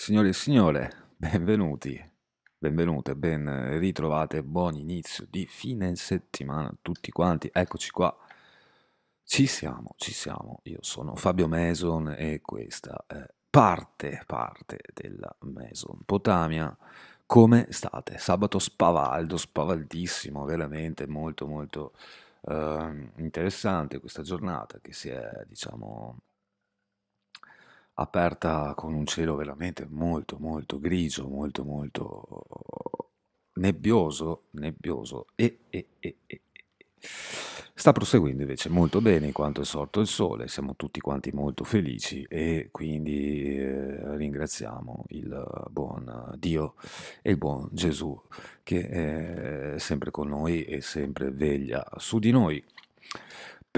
Signore e signore, benvenuti, benvenute, ben ritrovate, buon inizio di fine settimana a tutti quanti, eccoci qua, ci siamo, ci siamo, io sono Fabio Mason e questa è eh, parte, parte della Mesopotamia. Come state? Sabato spavaldo, spavaldissimo, veramente molto molto eh, interessante questa giornata che si è, diciamo, aperta con un cielo veramente molto molto grigio, molto molto nebbioso, nebbioso e, e, e, e, sta proseguendo invece molto bene in quanto è sorto il sole, siamo tutti quanti molto felici e quindi eh, ringraziamo il buon Dio e il buon Gesù che è sempre con noi e sempre veglia su di noi.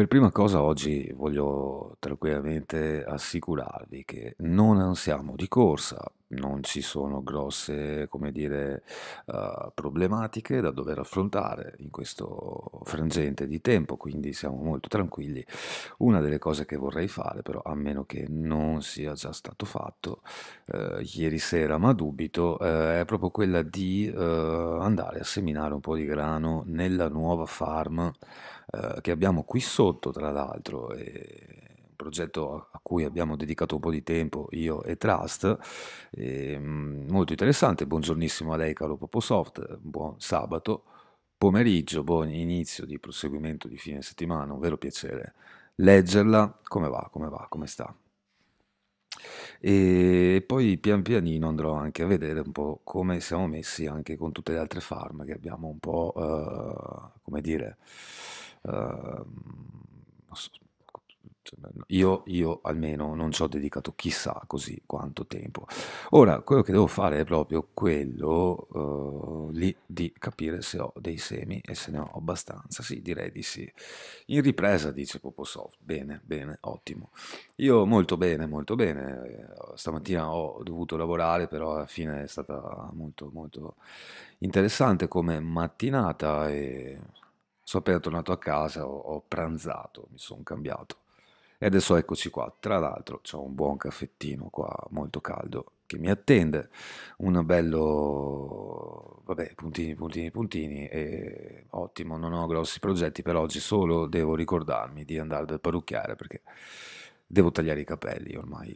Per prima cosa oggi voglio tranquillamente assicurarvi che non siamo di corsa non ci sono grosse dire, uh, problematiche da dover affrontare in questo frangente di tempo, quindi siamo molto tranquilli. Una delle cose che vorrei fare, però, a meno che non sia già stato fatto uh, ieri sera, ma dubito, uh, è proprio quella di andare a seminare un po' di grano nella nuova farm che abbiamo qui sotto, tra l'altro. E progetto a cui abbiamo dedicato un po' di tempo io e Trust, e, ehm, molto interessante, buongiornissimo a lei caro Poposoft, buon sabato, pomeriggio, buon inizio di proseguimento di fine settimana, un vero piacere leggerla, come va, come va, come sta. E poi pian pianino andrò anche a vedere un po' come siamo messi anche con tutte le altre farm che abbiamo un po', uh, come dire, uh, io, io almeno non ci ho dedicato chissà così quanto tempo. Ora, quello che devo fare è proprio quello uh, lì di capire se ho dei semi e se ne ho abbastanza. Sì, direi di sì. In ripresa dice Poposoft. Bene, bene, ottimo. Io molto bene, molto bene. Stamattina ho dovuto lavorare, però alla fine è stata molto, molto interessante come mattinata e sono appena tornato a casa, ho, ho pranzato, mi sono cambiato e adesso eccoci qua. Tra l'altro, c'ho un buon caffettino qua, molto caldo, che mi attende. Un bello, vabbè, puntini, puntini, puntini. E ottimo, non ho grossi progetti per oggi, solo devo ricordarmi di andare dal parrucchiere perché devo tagliare i capelli ormai.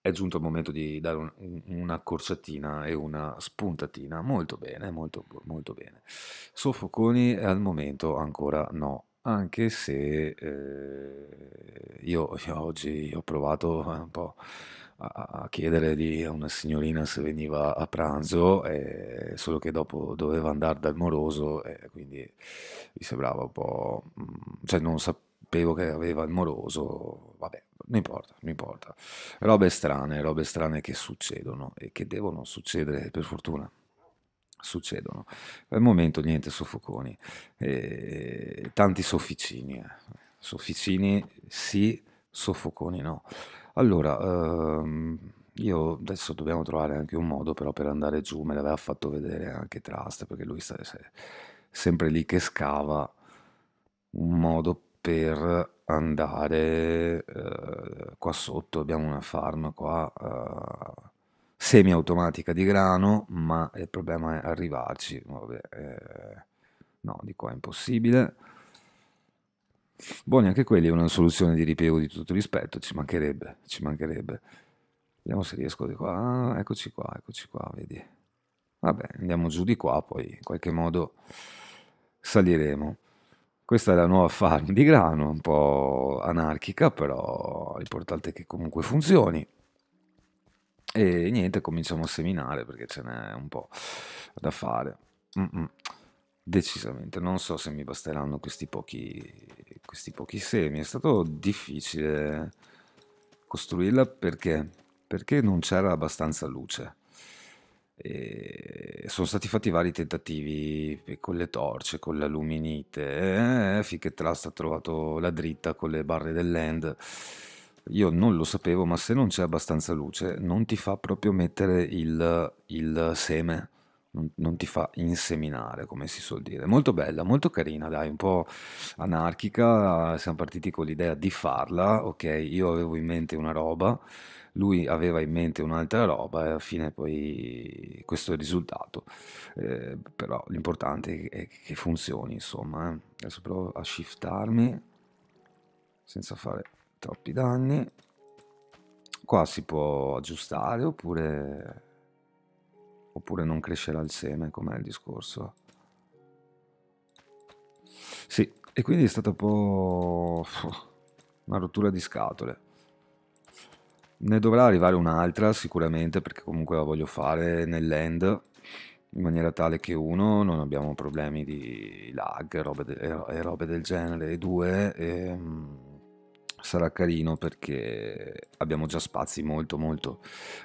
È giunto il momento di dare un, una corciatina e una spuntatina. Molto bene, molto, molto bene. Soffoconi al momento ancora no anche se eh, io, io oggi ho provato un po' a, a chiedere lì a una signorina se veniva a pranzo, eh, solo che dopo doveva andare dal moroso e eh, quindi mi sembrava un po'... Mm, cioè non sapevo che aveva il moroso, vabbè, non importa, non importa. Robe strane, robe strane che succedono e che devono succedere per fortuna succedono. Al momento niente soffoconi, eh, tanti sofficini, eh. sofficini sì, soffoconi no. Allora, ehm, io adesso dobbiamo trovare anche un modo però per andare giù, me l'aveva fatto vedere anche Trust, perché lui sta sempre lì che scava un modo per andare eh, qua sotto, abbiamo una farm qua eh, semiautomatica di grano, ma il problema è arrivarci. Vabbè, eh, no, di qua è impossibile. Buoni, anche quelli è una soluzione di ripiego di tutto rispetto, ci mancherebbe, ci mancherebbe. Vediamo se riesco di qua, ah, eccoci qua, eccoci qua, vedi. Vabbè, andiamo giù di qua, poi in qualche modo saliremo. Questa è la nuova farm di grano, un po' anarchica, però l'importante è che comunque funzioni. E niente, cominciamo a seminare perché ce n'è un po' da fare. Mm -mm. Decisamente, non so se mi basteranno questi pochi, questi pochi semi. È stato difficile costruirla perché, perché non c'era abbastanza luce. E sono stati fatti vari tentativi eh, con le torce, con le alluminite, eh, eh, eh, finché te ha trovato la dritta con le barre del land io non lo sapevo, ma se non c'è abbastanza luce non ti fa proprio mettere il, il seme, non, non, ti fa inseminare, come si suol dire. Molto bella, molto carina, dai, un po' anarchica, siamo partiti con l'idea di farla, ok, io avevo in mente una roba, lui aveva in mente un'altra roba e alla fine poi questo è il risultato. Eh, però l'importante è che funzioni, insomma. Eh. Adesso provo a shiftarmi senza fare troppi danni qua si può aggiustare oppure oppure non crescerà il seme com'è il discorso sì e quindi è stata un po' una rottura di scatole ne dovrà arrivare un'altra sicuramente perché comunque la voglio fare nell'end in maniera tale che uno non abbiamo problemi di lag robe de e robe del genere e due e, ehm, sarà carino perché abbiamo già spazi molto molto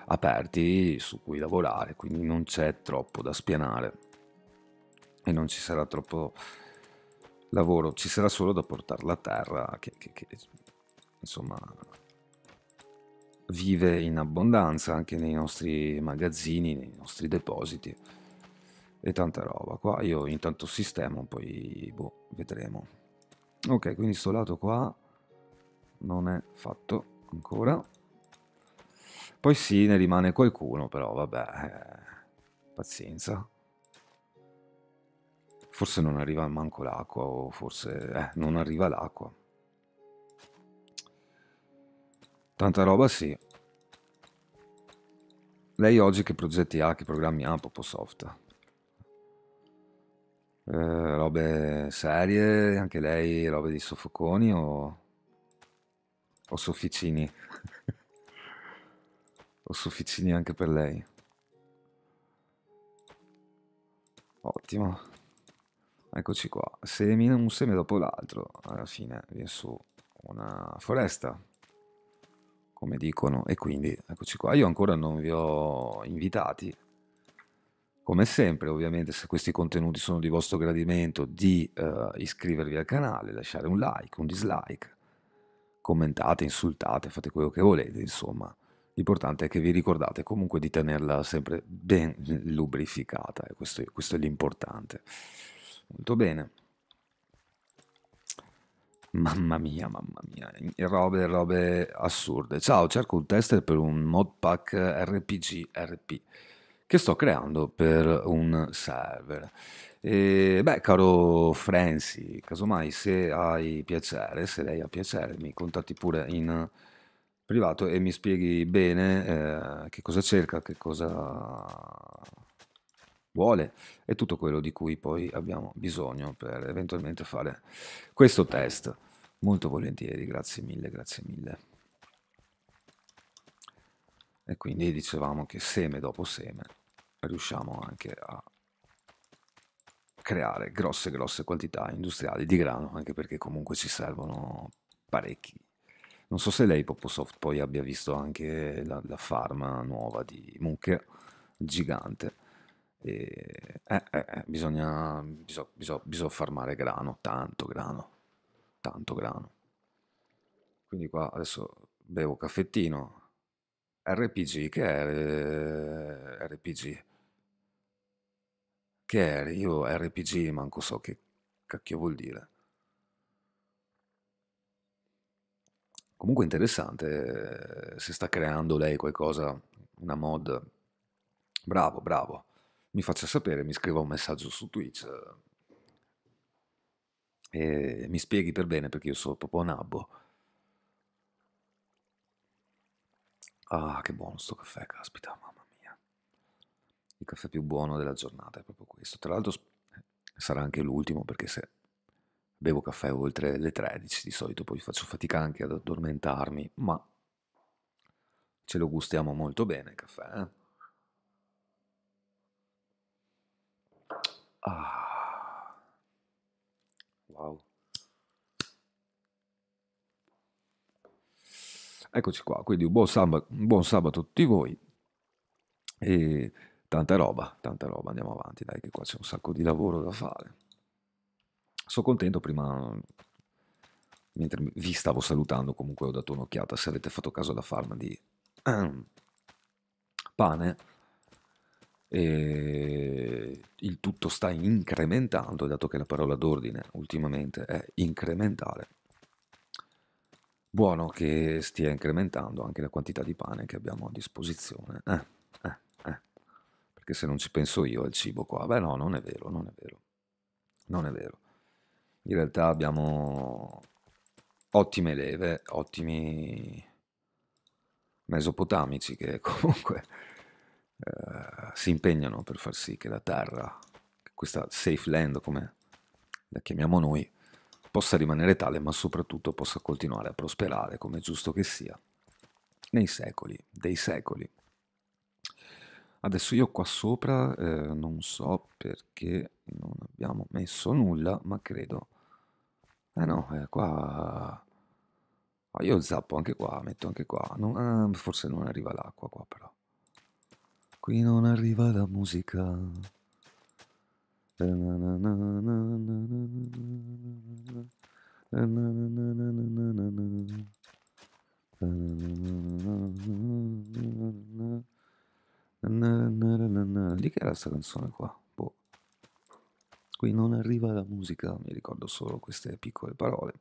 aperti su cui lavorare, quindi non c'è troppo da spianare e non ci sarà troppo lavoro, ci sarà solo da portare la terra che, che, che insomma vive in abbondanza anche nei nostri magazzini, nei nostri depositi e tanta roba qua. Io intanto sistemo, poi boh, vedremo. Ok, quindi sto lato qua non è fatto ancora. Poi sì, ne rimane qualcuno, però vabbè, eh, pazienza. Forse non arriva manco l'acqua, o forse eh, non arriva l'acqua. Tanta roba sì. Lei oggi che progetti ha, che programmi ha, Poposoft? Eh, robe serie, anche lei, robe di soffoconi o... Ho sofficini. Ho sofficini anche per lei. Ottimo. Eccoci qua. Semina un seme dopo l'altro. Alla fine viene su una foresta. Come dicono. E quindi eccoci qua. Io ancora non vi ho invitati. Come sempre, ovviamente, se questi contenuti sono di vostro gradimento, di eh, iscrivervi al canale, lasciare un like, un dislike commentate, insultate, fate quello che volete, insomma. L'importante è che vi ricordate comunque di tenerla sempre ben lubrificata, e eh, questo, questo è l'importante. Molto bene. Mamma mia, mamma mia, robe, robe assurde. Ciao, cerco un tester per un modpack RPG RP che sto creando per un server. E, beh, caro Franci, casomai se hai piacere, se lei ha piacere, mi contatti pure in privato e mi spieghi bene eh, che cosa cerca, che cosa vuole e tutto quello di cui poi abbiamo bisogno per eventualmente fare questo test. Molto volentieri, grazie mille, grazie mille. E quindi dicevamo che seme dopo seme riusciamo anche a creare grosse grosse quantità industriali di grano anche perché comunque ci servono parecchi non so se lei Poposoft poi abbia visto anche la, la farma nuova di Mucche gigante e, eh, eh, eh bisogna, bisogna, bisogna, bisogna farmare grano tanto grano tanto grano quindi qua adesso bevo caffettino RPG che è eh, RPG che è? Io RPG manco so che cacchio vuol dire. Comunque interessante, eh, se sta creando lei qualcosa, una mod, bravo, bravo. Mi faccia sapere, mi scriva un messaggio su Twitch e mi spieghi per bene perché io sono proprio un abbo. Ah, che buono sto caffè, caspita, mamma mia. Il caffè più buono della giornata è proprio questo tra l'altro sarà anche l'ultimo perché se bevo caffè oltre le 13 di solito poi faccio fatica anche ad addormentarmi, ma ce lo gustiamo molto bene il caffè. Eh? Ah. Wow. Eccoci qua, quindi un buon sabato, un buon sabato a tutti voi. E tanta roba, tanta roba, andiamo avanti, dai che qua c'è un sacco di lavoro da fare. Sono contento prima, mentre vi stavo salutando, comunque ho dato un'occhiata, se avete fatto caso alla farma di pane, e il tutto sta incrementando, dato che la parola d'ordine ultimamente è incrementale, Buono che stia incrementando anche la quantità di pane che abbiamo a disposizione. Eh che se non ci penso io al cibo qua. Beh no, non è vero, non è vero. Non è vero. In realtà abbiamo ottime leve, ottimi mesopotamici che comunque eh, si impegnano per far sì che la terra, questa safe land come la chiamiamo noi, possa rimanere tale ma soprattutto possa continuare a prosperare come è giusto che sia nei secoli dei secoli. Adesso io qua sopra eh, non so perché non abbiamo messo nulla, ma credo... Eh no, eh, qua... Oh, io zappo anche qua, metto anche qua. Non, eh, forse non arriva l'acqua qua però. Qui non arriva la musica. Di che era questa canzone qua? Boh. Qui non arriva la musica, mi ricordo solo queste piccole parole.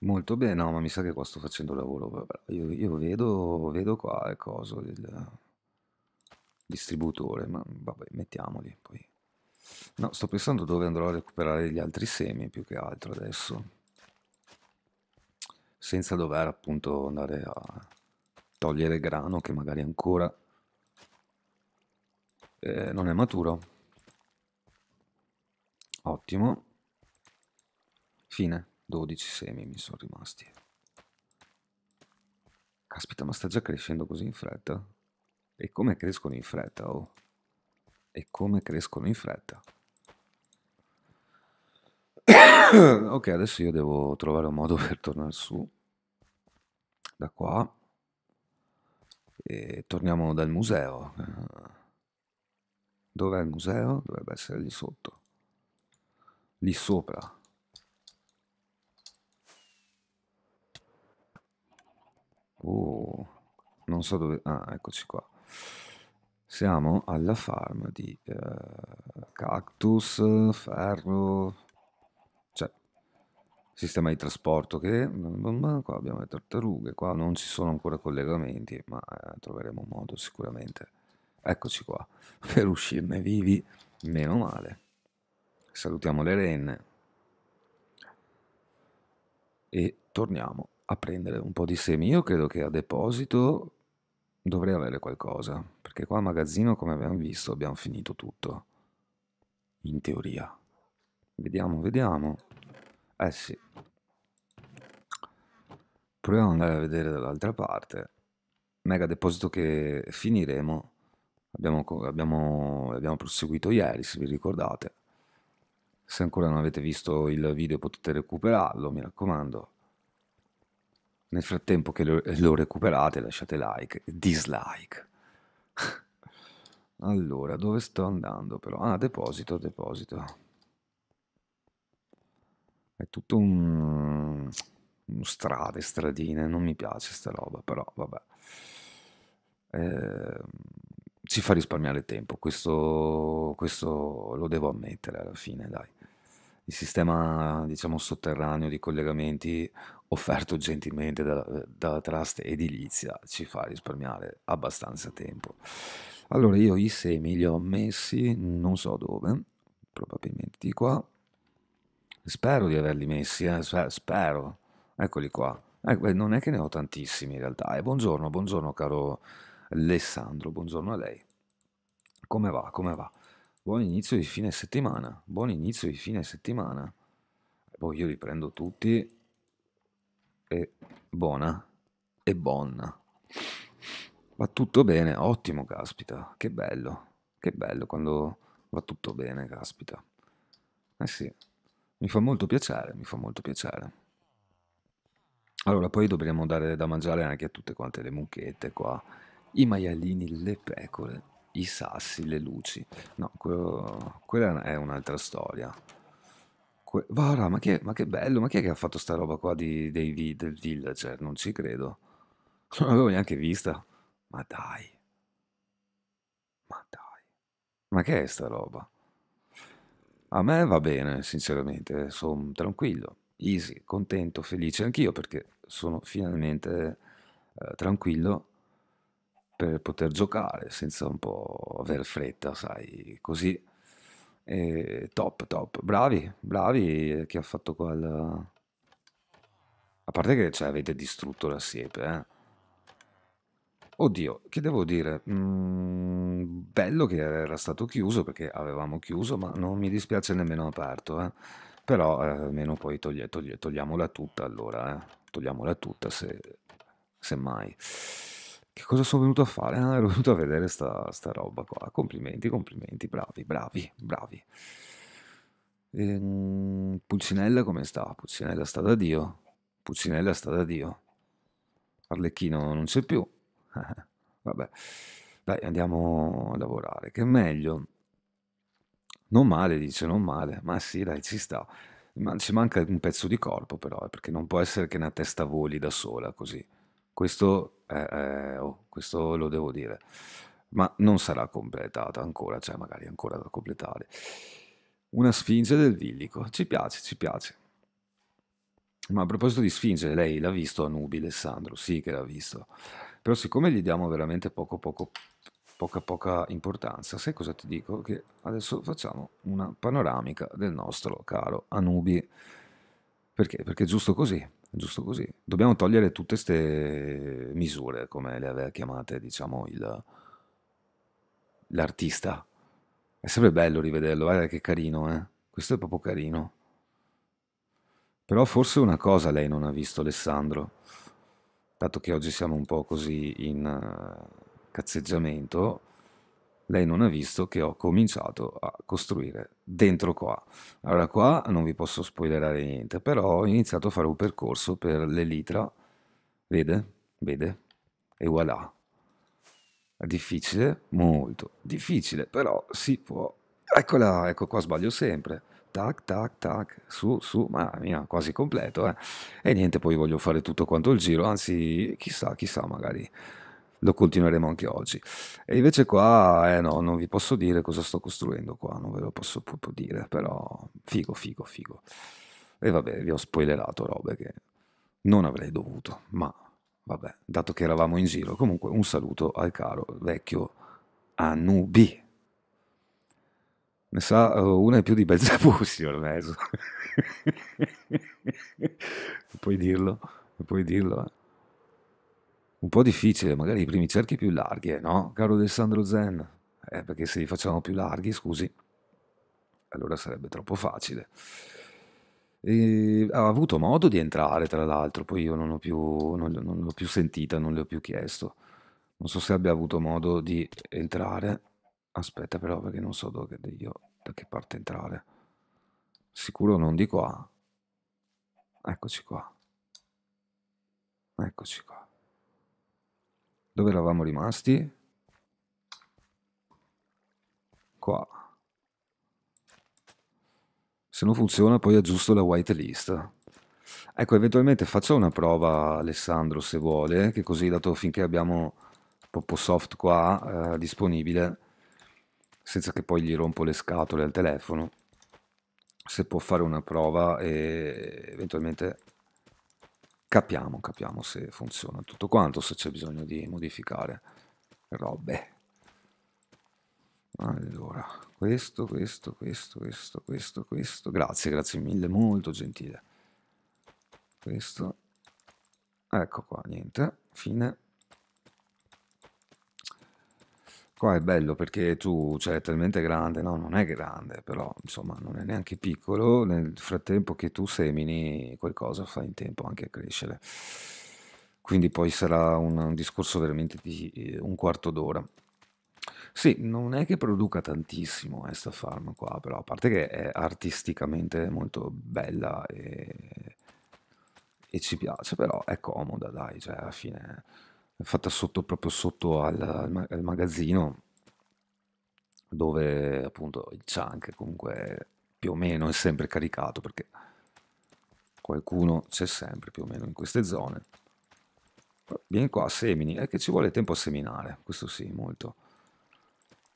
Molto bene, no, ma mi sa che qua sto facendo lavoro. Io, io vedo, vedo qua il coso del distributore, ma vabbè, mettiamoli poi. No, sto pensando dove andrò a recuperare gli altri semi più che altro adesso. Senza dover appunto andare a togliere grano che magari ancora eh, non è maturo. Ottimo. Fine. 12 semi mi sono rimasti. Caspita, ma sta già crescendo così in fretta? E come crescono in fretta, oh? E come crescono in fretta? ok, adesso io devo trovare un modo per tornare su da qua. E torniamo dal museo. Eh. Dov'è il museo? Dovrebbe essere lì sotto. Lì sopra. Oh, non so dove... Ah, eccoci qua. Siamo alla farm di eh, cactus, ferro, sistema di trasporto che qua abbiamo le tartarughe, qua non ci sono ancora collegamenti, ma eh, troveremo un modo sicuramente. Eccoci qua, per uscirne vivi, meno male. Salutiamo le renne e torniamo a prendere un po' di semi. Io credo che a deposito dovrei avere qualcosa, perché qua a magazzino, come abbiamo visto, abbiamo finito tutto, in teoria. Vediamo, vediamo. Eh sì. Proviamo ad andare a vedere dall'altra parte. Mega deposito che finiremo. Abbiamo, abbiamo, abbiamo proseguito ieri, se vi ricordate. Se ancora non avete visto il video potete recuperarlo, mi raccomando. Nel frattempo che lo, lo recuperate lasciate like, dislike. allora, dove sto andando però? Ah, deposito, deposito. È tutto un, un strade, stradine, non mi piace sta roba, però vabbè. Eh, ci fa risparmiare tempo, questo, questo lo devo ammettere alla fine, dai. Il sistema, diciamo, sotterraneo di collegamenti offerto gentilmente dalla da Trust Edilizia ci fa risparmiare abbastanza tempo. Allora, io i semi li ho messi non so dove, probabilmente di qua, Spero di averli messi, eh? spero. Eccoli qua. Ecco, eh, non è che ne ho tantissimi in realtà. Eh, buongiorno, buongiorno caro Alessandro, buongiorno a lei. Come va, come va? Buon inizio di fine settimana, buon inizio di fine settimana. Poi boh, io li prendo tutti e buona, e buona. Va tutto bene, ottimo, caspita, che bello, che bello quando va tutto bene, caspita. Eh sì, mi fa molto piacere, mi fa molto piacere. Allora, poi dovremmo dare da mangiare anche a tutte quante le mucchette qua, i maialini, le pecore, i sassi, le luci. No, quello, quella è un'altra storia. Que- Vara, ma che, ma che, bello, ma chi è che ha fatto sta roba qua di, dei, del villager? Non ci credo. Non l'avevo neanche vista. Ma dai. Ma dai. Ma che è sta roba? A me va bene, sinceramente, sono tranquillo, easy, contento, felice anch'io perché sono finalmente eh, tranquillo per poter giocare senza un po' aver fretta, sai, così. E top, top, bravi, bravi eh, chi ha fatto qua A parte che cioè, avete distrutto la siepe, eh Oddio, che devo dire? Mm, bello che era stato chiuso perché avevamo chiuso, ma non mi dispiace nemmeno aperto. Eh. Però eh, almeno poi toglie, toglie, togliamola tutta allora, eh. togliamola tutta se, se, mai. Che cosa sono venuto a fare? Ah, ero venuto a vedere sta, sta roba qua. Complimenti, complimenti, bravi, bravi, bravi. Ehm, Pulcinella come sta? Pulcinella sta da Dio. Pulcinella sta da Dio. Arlecchino non c'è più Vabbè, dai, andiamo a lavorare, che è meglio. Non male, dice, non male, ma sì, dai, ci sta. Ma ci manca un pezzo di corpo, però, eh, perché non può essere che una testa voli da sola così. Questo, è, eh, è, eh, oh, questo lo devo dire. Ma non sarà completata ancora, cioè magari ancora da completare. Una sfinge del villico, ci piace, ci piace. Ma a proposito di sfinge, lei l'ha visto a Nubi, Alessandro? Sì che l'ha visto. Però siccome gli diamo veramente poco, poco, poca, poca importanza, sai cosa ti dico? Che adesso facciamo una panoramica del nostro caro Anubi. Perché? Perché è giusto così, giusto così. Dobbiamo togliere tutte queste misure, come le aveva chiamate, diciamo, il, l'artista. È sempre bello rivederlo, guarda che carino, eh? Questo è proprio carino. Però forse una cosa lei non ha visto, Alessandro dato che oggi siamo un po' così in uh, cazzeggiamento, lei non ha visto che ho cominciato a costruire dentro qua. Allora qua non vi posso spoilerare niente, però ho iniziato a fare un percorso per l'elitra, vede? Vede? E voilà. È difficile? Molto difficile, però si può. Eccola, ecco qua sbaglio sempre tac, tac, tac, su, su, ma mia, quasi completo. Eh. E niente, poi voglio fare tutto quanto il giro, anzi, chissà, chissà, magari lo continueremo anche oggi. E invece qua, eh no, non vi posso dire cosa sto costruendo qua, non ve lo posso proprio dire, però figo, figo, figo. E vabbè, vi ho spoilerato robe che non avrei dovuto, ma vabbè, dato che eravamo in giro, comunque un saluto al caro vecchio Anubi ne sa eh, una e più di Belzebussi ho mezzo. puoi dirlo, puoi dirlo. Eh. Un po' difficile, magari i primi cerchi più larghi, eh, no? Caro Alessandro Zen, eh, perché se li facciamo più larghi, scusi, allora sarebbe troppo facile. E ha avuto modo di entrare, tra l'altro, poi io non, più, non, non l'ho più sentita, non le ho più chiesto. Non so se abbia avuto modo di entrare. Aspetta però perché non so dove io da che parte entrare? Sicuro non di qua. Eccoci qua. Eccoci qua. Dove eravamo rimasti? Qua. Se non funziona poi aggiusto la whitelist. Ecco, eventualmente faccio una prova Alessandro se vuole, che così dato finché abbiamo Poposoft qua eh, disponibile senza che poi gli rompo le scatole al telefono, se può fare una prova e eventualmente capiamo, capiamo se funziona tutto quanto, se c'è bisogno di modificare robe. Allora, questo, questo, questo, questo, questo, questo, grazie, grazie mille, molto gentile. Questo, ecco qua, niente, fine. Qua è bello perché tu, cioè, è talmente grande, no, non è grande, però insomma non è neanche piccolo, nel frattempo che tu semini qualcosa fa in tempo anche a crescere. Quindi poi sarà un, un discorso veramente di un quarto d'ora. Sì, non è che produca tantissimo questa eh, farm qua, però a parte che è artisticamente molto bella e, e ci piace, però è comoda, dai, cioè alla fine fatta sotto, proprio sotto al, al, magazzino, dove appunto il chunk comunque più o meno è sempre caricato perché qualcuno c'è sempre più o meno in queste zone. Vieni qua, semini, è che ci vuole tempo a seminare, questo sì, molto.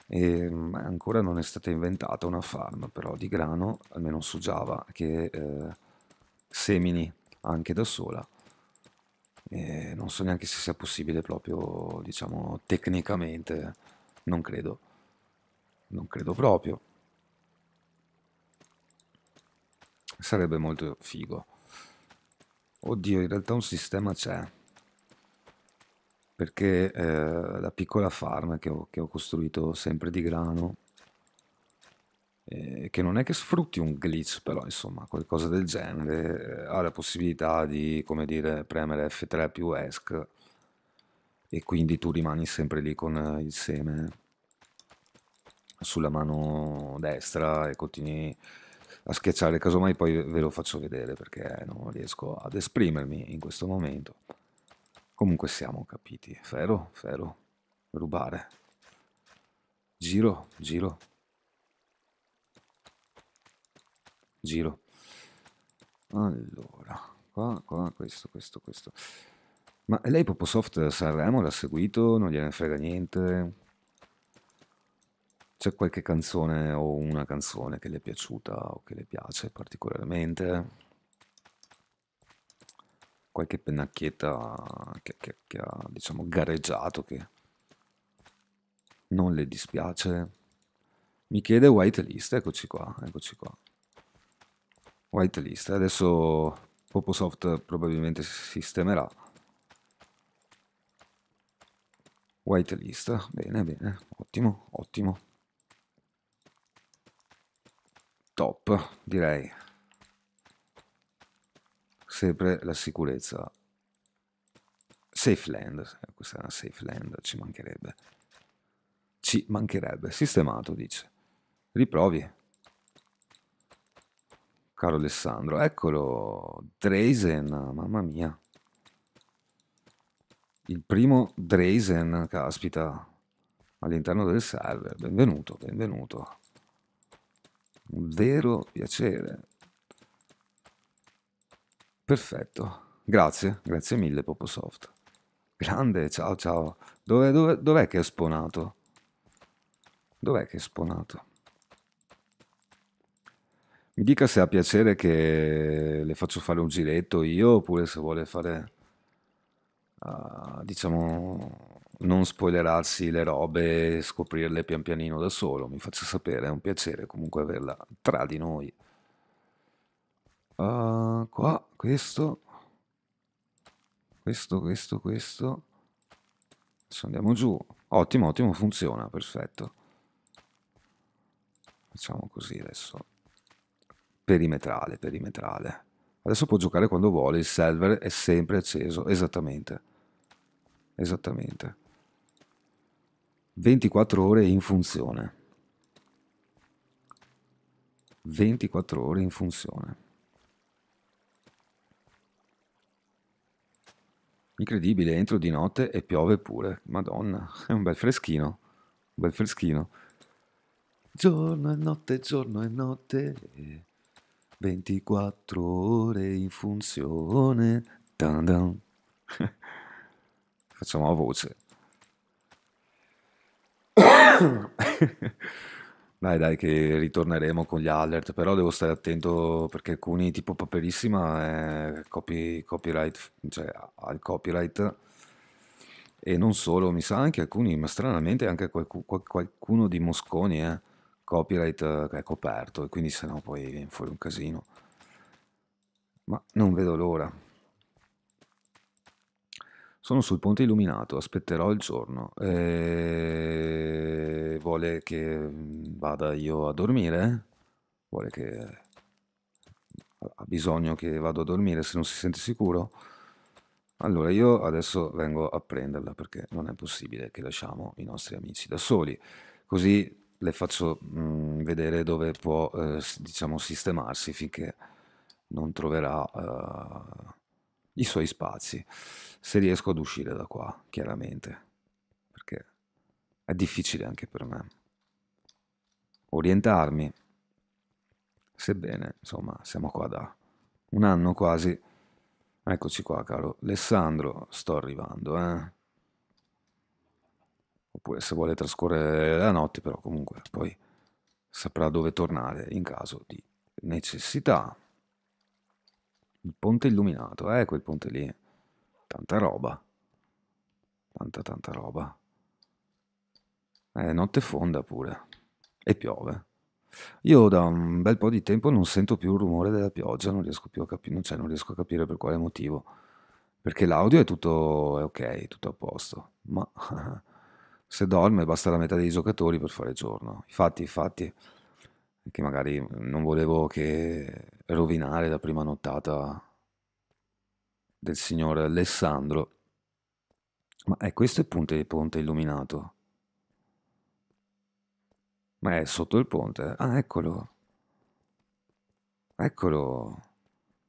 E mm, ancora non è stata inventata una farm però di grano, almeno su Java, che eh, semini anche da sola eh, non so neanche se sia possibile proprio, diciamo, tecnicamente, non credo, non credo proprio. Sarebbe molto figo. Oddio, in realtà un sistema c'è, perché eh, la piccola farm che ho, che ho costruito sempre di grano eh, che non è che sfrutti un glitch, però insomma qualcosa del genere, eh, ha la possibilità di, come dire, premere F3 più ESC e quindi tu rimani sempre lì con eh, il seme sulla mano destra e continui a schiacciare, casomai poi ve lo faccio vedere perché non riesco ad esprimermi in questo momento. Comunque siamo capiti. Ferro, ferro, rubare. Giro, giro, giro. Allora, qua, qua, questo, questo, questo. Ma lei Poposoft Sanremo l'ha seguito? Non gliene frega niente? C'è qualche canzone o una canzone che le è piaciuta o che le piace particolarmente? Qualche pennacchietta che, che, che ha, diciamo, gareggiato che non le dispiace? Mi chiede whitelist, eccoci qua, eccoci qua whitelist adesso Poposoft probabilmente sistemerà whitelist bene bene ottimo ottimo top direi sempre la sicurezza safe land questa è una safe land ci mancherebbe ci mancherebbe sistemato dice riprovi Caro Alessandro, eccolo, Drazen, mamma mia. Il primo Drazen, caspita, all'interno del server. Benvenuto, benvenuto. Un vero piacere. Perfetto. Grazie, grazie mille Poposoft. Grande, ciao ciao. Dov'è dov che è esponato? Dov'è che è sponato? Mi dica se ha piacere che le faccio fare un giretto io oppure se vuole fare, uh, diciamo, non spoilerarsi le robe, e scoprirle pian pianino da solo. Mi faccia sapere, è un piacere comunque averla tra di noi. Uh, qua, questo, questo, questo, questo. Adesso andiamo giù. Ottimo, ottimo, funziona, perfetto. Facciamo così adesso perimetrale, perimetrale. Adesso può giocare quando vuole, il server è sempre acceso, esattamente. Esattamente. 24 ore in funzione. 24 ore in funzione. Incredibile, entro di notte e piove pure. Madonna, è un bel freschino. Un bel freschino. Giorno e notte, giorno e notte. 24 ore in funzione. Dun dun. Facciamo a voce. dai, dai, che ritorneremo con gli alert, però devo stare attento perché alcuni, tipo Paperissima, è eh, copy, copyright, cioè ha il copyright. E non solo, mi sa anche alcuni, ma stranamente anche qualcuno di Mosconi, eh copyright eh, è coperto e quindi sennò poi viene fuori un casino. Ma non vedo l'ora. Sono sul ponte illuminato, aspetterò il giorno. E... Eh, vuole che vada io a dormire? Vuole che... Ha bisogno che vado a dormire se non si sente sicuro? Allora io adesso vengo a prenderla perché non è possibile che lasciamo i nostri amici da soli. Così le faccio mh, mm, vedere dove può eh, diciamo sistemarsi finché non troverà eh, i suoi spazi se riesco ad uscire da qua chiaramente perché è difficile anche per me orientarmi sebbene insomma siamo qua da un anno quasi eccoci qua caro Alessandro sto arrivando eh oppure se vuole trascorrere la notte, però comunque poi saprà dove tornare in caso di necessità. Il ponte illuminato, eh, quel ponte lì. Tanta roba. Tanta tanta roba. Eh, notte fonda pure. E piove. Io da un bel po' di tempo non sento più il rumore della pioggia, non riesco più a capire, cioè non riesco a capire per quale motivo. Perché l'audio è tutto è ok, tutto a posto, ma se dorme basta la metà dei giocatori per fare giorno. Infatti, infatti, che magari non volevo che rovinare la prima nottata del signor Alessandro. Ma eh, è questo il ponte, il ponte illuminato. Ma è sotto il ponte. Ah, eccolo. Eccolo.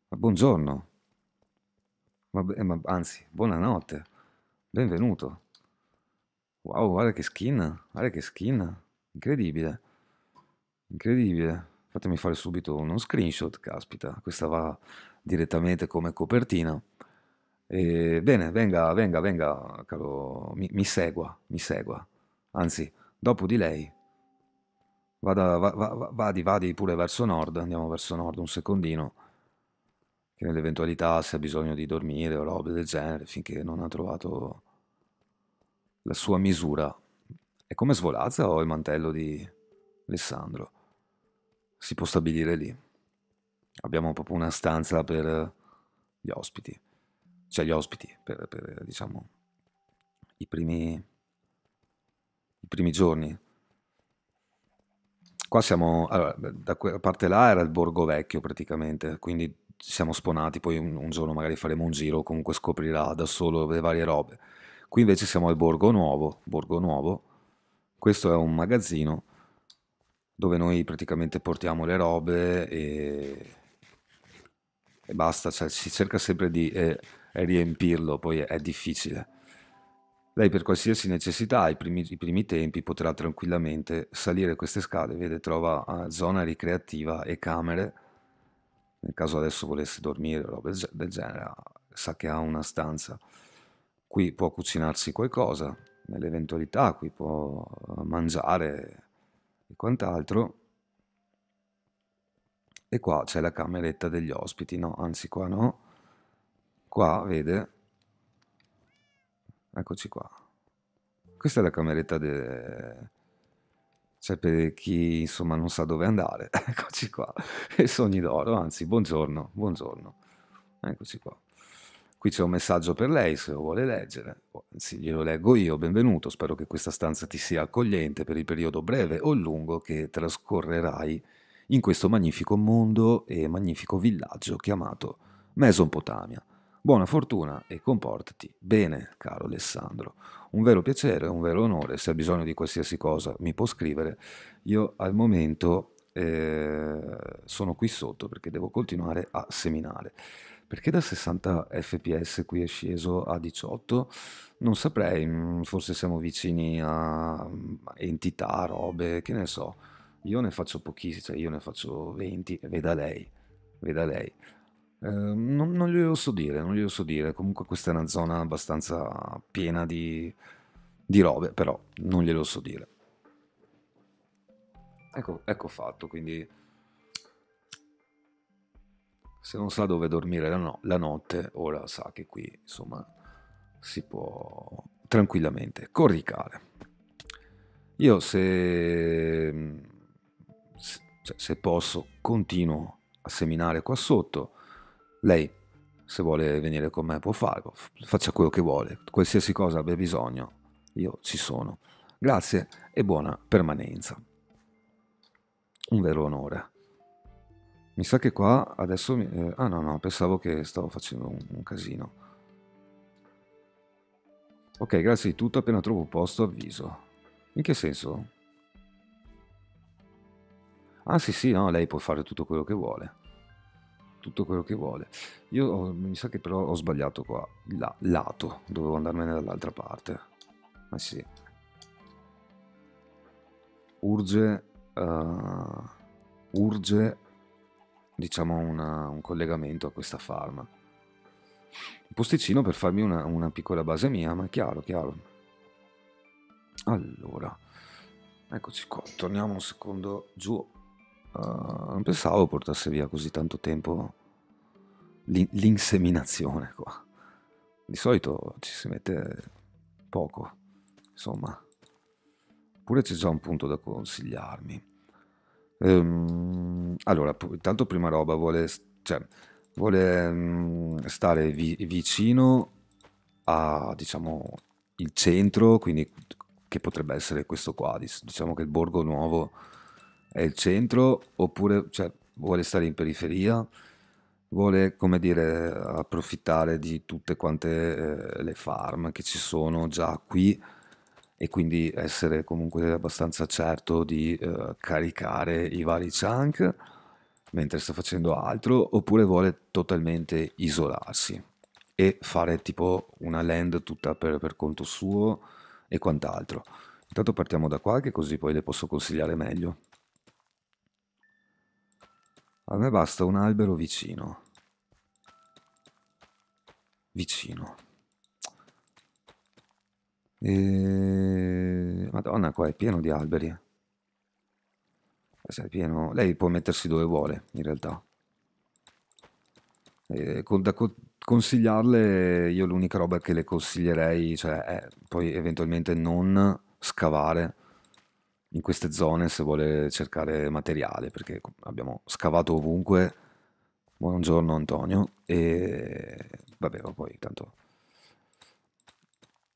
Buongiorno. Vabbè, eh, ma, anzi, buonanotte. Benvenuto. Wow, guarda che skin, guarda che skin, incredibile, incredibile. Fatemi fare subito uno screenshot, caspita, questa va direttamente come copertina. E bene, venga, venga, venga, caro, mi, mi segua, mi segua. Anzi, dopo di lei, Vada, va, va, vadi, vadi pure verso nord, andiamo verso nord un secondino, che nell'eventualità se ha bisogno di dormire o robe del genere, finché non ha trovato la sua misura. È come Svolazza o il mantello di Alessandro? Si può stabilire lì. Abbiamo proprio una stanza per eh, gli ospiti. Cioè gli ospiti, per, per eh, diciamo, i primi, i primi giorni. Qua siamo, allora, da quella parte là era il borgo vecchio praticamente, quindi siamo sponati, poi un, un giorno magari faremo un giro, comunque scoprirà da solo le varie robe Qui invece siamo al Borgo Nuovo. Borgo Nuovo. Questo è un magazzino dove noi praticamente portiamo le robe e, e basta. Cioè, si cerca sempre di eh, riempirlo, poi è, difficile. Lei per qualsiasi necessità ai primi, i primi tempi potrà tranquillamente salire queste scale, vede trova ah, zona ricreativa e camere, nel caso adesso volesse dormire o roba del genere, sa che ha una stanza qui può cucinarsi qualcosa, nell'eventualità qui può eh, mangiare e quant'altro. E qua c'è la cameretta degli ospiti, no, anzi qua no, qua vede, eccoci qua. Questa è la cameretta del... Cioè per chi insomma non sa dove andare, eccoci qua. E sogni d'oro, anzi buongiorno, buongiorno. Eccoci qua. Qui c'è un messaggio per lei, se lo vuole leggere. Anzi, boh, glielo leggo io. Benvenuto, spero che questa stanza ti sia accogliente per il periodo breve o lungo che trascorrerai in questo magnifico mondo e magnifico villaggio chiamato Mesopotamia. Buona fortuna e comportati bene, caro Alessandro. Un vero piacere, un vero onore. Se ha bisogno di qualsiasi cosa mi può scrivere. Io al momento eh, sono qui sotto perché devo continuare a seminare. Perché da 60 fps qui è sceso a 18? Non saprei, mm, forse siamo vicini a mm, entità, robe, che ne so. Io ne faccio pochissimi, cioè io ne faccio 20, veda lei, veda lei. Eh, non, non glielo so dire, non glielo so dire. Comunque questa è una zona abbastanza piena di, di robe, però non glielo so dire. Ecco, ecco fatto, quindi se non sa dove dormire la, no- la notte, ora sa che qui insomma si può tranquillamente coricare. Io se, se, cioè, se posso continuo a seminare qua sotto, lei se vuole venire con me può farlo, faccia quello che vuole, qualsiasi cosa abbia bisogno, io ci sono. Grazie e buona permanenza. Un vero onore. Mi sa che qua adesso... Mi, eh, ah no, no, pensavo che stavo facendo un, un casino. Ok, grazie di tutto, appena trovo posto avviso. In che senso? Ah sì sì, no, lei può fare tutto quello che vuole. Tutto quello che vuole. Io ho, oh, mi sa che però ho sbagliato qua. La, lato, dovevo andarmene dall'altra parte. Ma ah, sì. Urge... Uh, urge diciamo una- un collegamento a questa farma. Un posticino per farmi una, una piccola base mia, ma è chiaro, chiaro. Allora, eccoci qua, torniamo un secondo giù. Uh, non pensavo portasse via così tanto tempo l'inseminazione qua. Di solito ci si mette poco, insomma. Pure c'è già un punto da consigliarmi. Ehm, allora, intanto prima roba vuole, cioè, vuole mm, stare vi, vicino a, diciamo, il centro, quindi che potrebbe essere questo qua, diciamo che il borgo nuovo è il centro, oppure cioè, vuole stare in periferia, vuole come dire approfittare di tutte quante eh, le farm che ci sono già qui e quindi essere comunque abbastanza certo di eh, caricare i vari chunk mentre sta facendo altro oppure vuole totalmente isolarsi e fare tipo una land tutta per, per conto suo e quant'altro. Intanto partiamo da qua che così poi le posso consigliare meglio. A me basta un albero vicino. Vicino. E... Ehm, Madonna, qua è pieno di alberi. Eh. Eh, è pieno... Lei può mettersi dove vuole, in realtà. E eh, con, da co consigliarle, io l'unica roba che le consiglierei, cioè, è poi eventualmente non scavare in queste zone se vuole cercare materiale, perché abbiamo scavato ovunque. Buongiorno Antonio e vabbè, poi tanto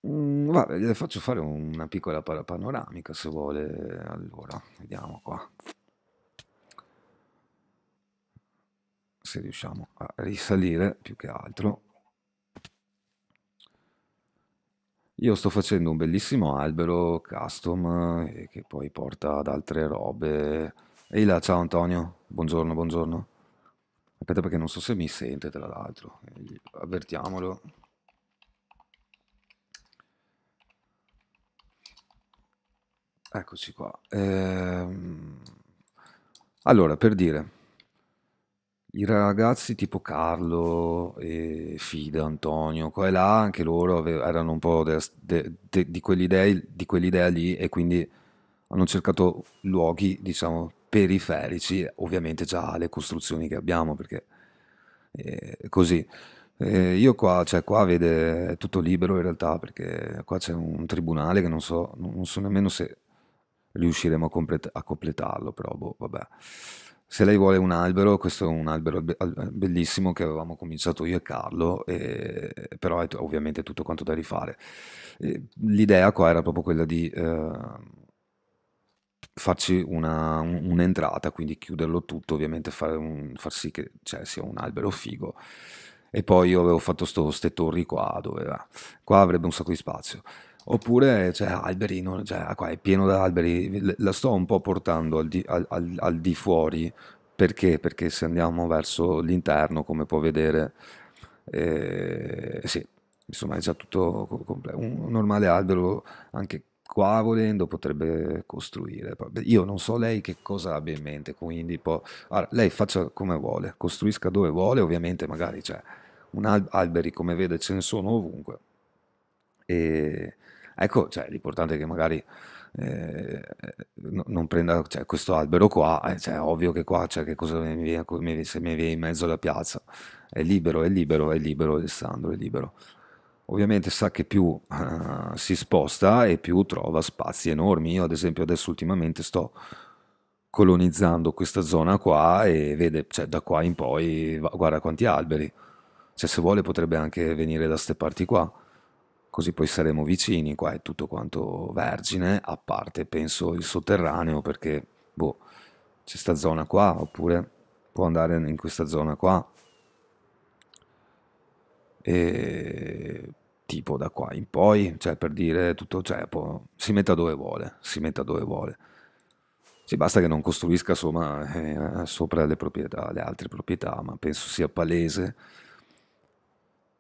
Mm, vabbè, le faccio fare una piccola panoramica se vuole. Allora, vediamo qua. Se riusciamo a risalire più che altro. Io sto facendo un bellissimo albero custom eh, che poi porta ad altre robe. Ehi là, ciao Antonio. Buongiorno, buongiorno. Aspetta perché non so se mi sente tra l'altro. Avvertiamolo. Eccoci qua. Ehm, allora, per dire, i ragazzi tipo Carlo, e Fida, Antonio, qua e là, anche loro erano un po' de- de- de- di, quell'idea, di quell'idea lì e quindi hanno cercato luoghi, diciamo, periferici, ovviamente già alle costruzioni che abbiamo, perché eh, così. Eh, io qua, cioè qua vede, è tutto libero in realtà, perché qua c'è un tribunale che non so, non so nemmeno se riusciremo a, complet- a completarlo, però boh, vabbè. Se lei vuole un albero, questo è un albero bellissimo che avevamo cominciato io e Carlo, e, però è t- ovviamente tutto quanto da rifare. E, l'idea qua era proprio quella di eh, farci una, un- un'entrata, quindi chiuderlo tutto, ovviamente fare un- far sì che cioè, sia un albero figo. E poi io avevo fatto queste torri qua, dove va. qua avrebbe un sacco di spazio. Oppure c'è cioè, Alberino, cioè, qua è pieno di alberi, la sto un po' portando al di, al, al, al di fuori, perché? Perché se andiamo verso l'interno, come può vedere, eh, sì, insomma è già tutto completo. Un normale albero anche qua volendo potrebbe costruire. Io non so lei che cosa abbia in mente, quindi può... allora, lei faccia come vuole, costruisca dove vuole, ovviamente magari c'è cioè, un al- alberi come vede ce ne sono ovunque. E Ecco, cioè, l'importante è che magari eh, non prenda cioè, questo albero qua, eh, cioè, è ovvio che qua, cioè, che cosa mi viene, se mi viene in mezzo alla piazza, è libero, è libero, è libero Alessandro, è libero. Ovviamente sa che più uh, si sposta e più trova spazi enormi. Io ad esempio adesso ultimamente sto colonizzando questa zona qua e vede, cioè, da qua in poi, guarda quanti alberi. Cioè, se vuole potrebbe anche venire da queste parti qua così poi saremo vicini, qua è tutto quanto vergine, a parte penso il sotterraneo perché boh, c'è sta zona qua, oppure può andare in questa zona qua, e tipo da qua in poi, cioè per dire tutto, cioè si metta dove vuole, si metta dove vuole. Sì, basta che non costruisca insomma, eh, sopra le, le altre proprietà, ma penso sia palese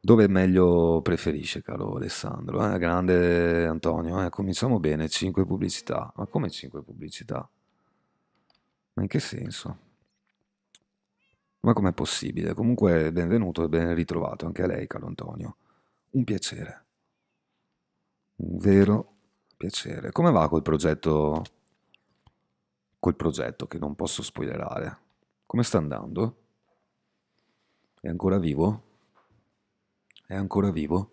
dove meglio preferisce, caro Alessandro? Eh, grande Antonio, eh, cominciamo bene, 5 pubblicità. Ma come 5 pubblicità? Ma in che senso? Ma com'è possibile? Comunque benvenuto e ben ritrovato anche a lei, caro Antonio. Un piacere. Un vero piacere. Come va col progetto? Col progetto che non posso spoilerare. Come sta andando? È ancora vivo? È ancora vivo?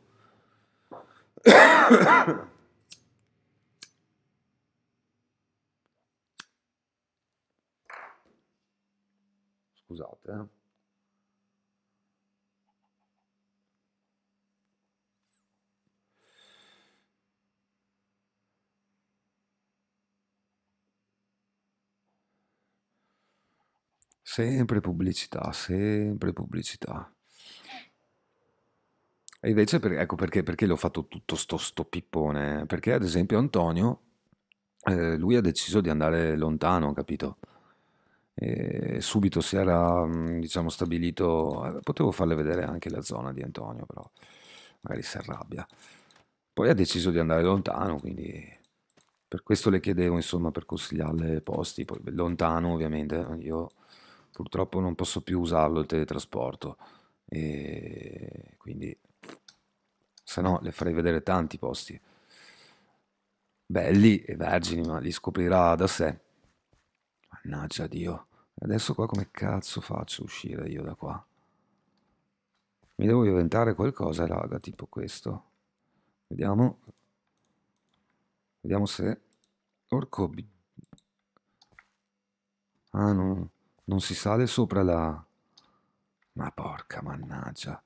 Scusate. Eh. Sempre pubblicità, sempre pubblicità. E invece, per, ecco perché, perché l'ho fatto tutto sto, sto pippone, perché ad esempio Antonio, eh, lui ha deciso di andare lontano, capito? E subito si era, mm, diciamo, stabilito, eh, potevo farle vedere anche la zona di Antonio, però magari si arrabbia. Poi ha deciso di andare lontano, quindi per questo le chiedevo, insomma, per consigliarle posti, poi lontano ovviamente, io purtroppo non posso più usarlo il teletrasporto, e quindi se no le farei vedere tanti posti belli e vergini, ma li scoprirà da sé. Mannaggia Dio, adesso qua come cazzo faccio uscire io da qua? Mi devo inventare qualcosa, raga, tipo questo. Vediamo. Vediamo se... Orco... Ah, no, non si sale sopra la... Ma porca mannaggia.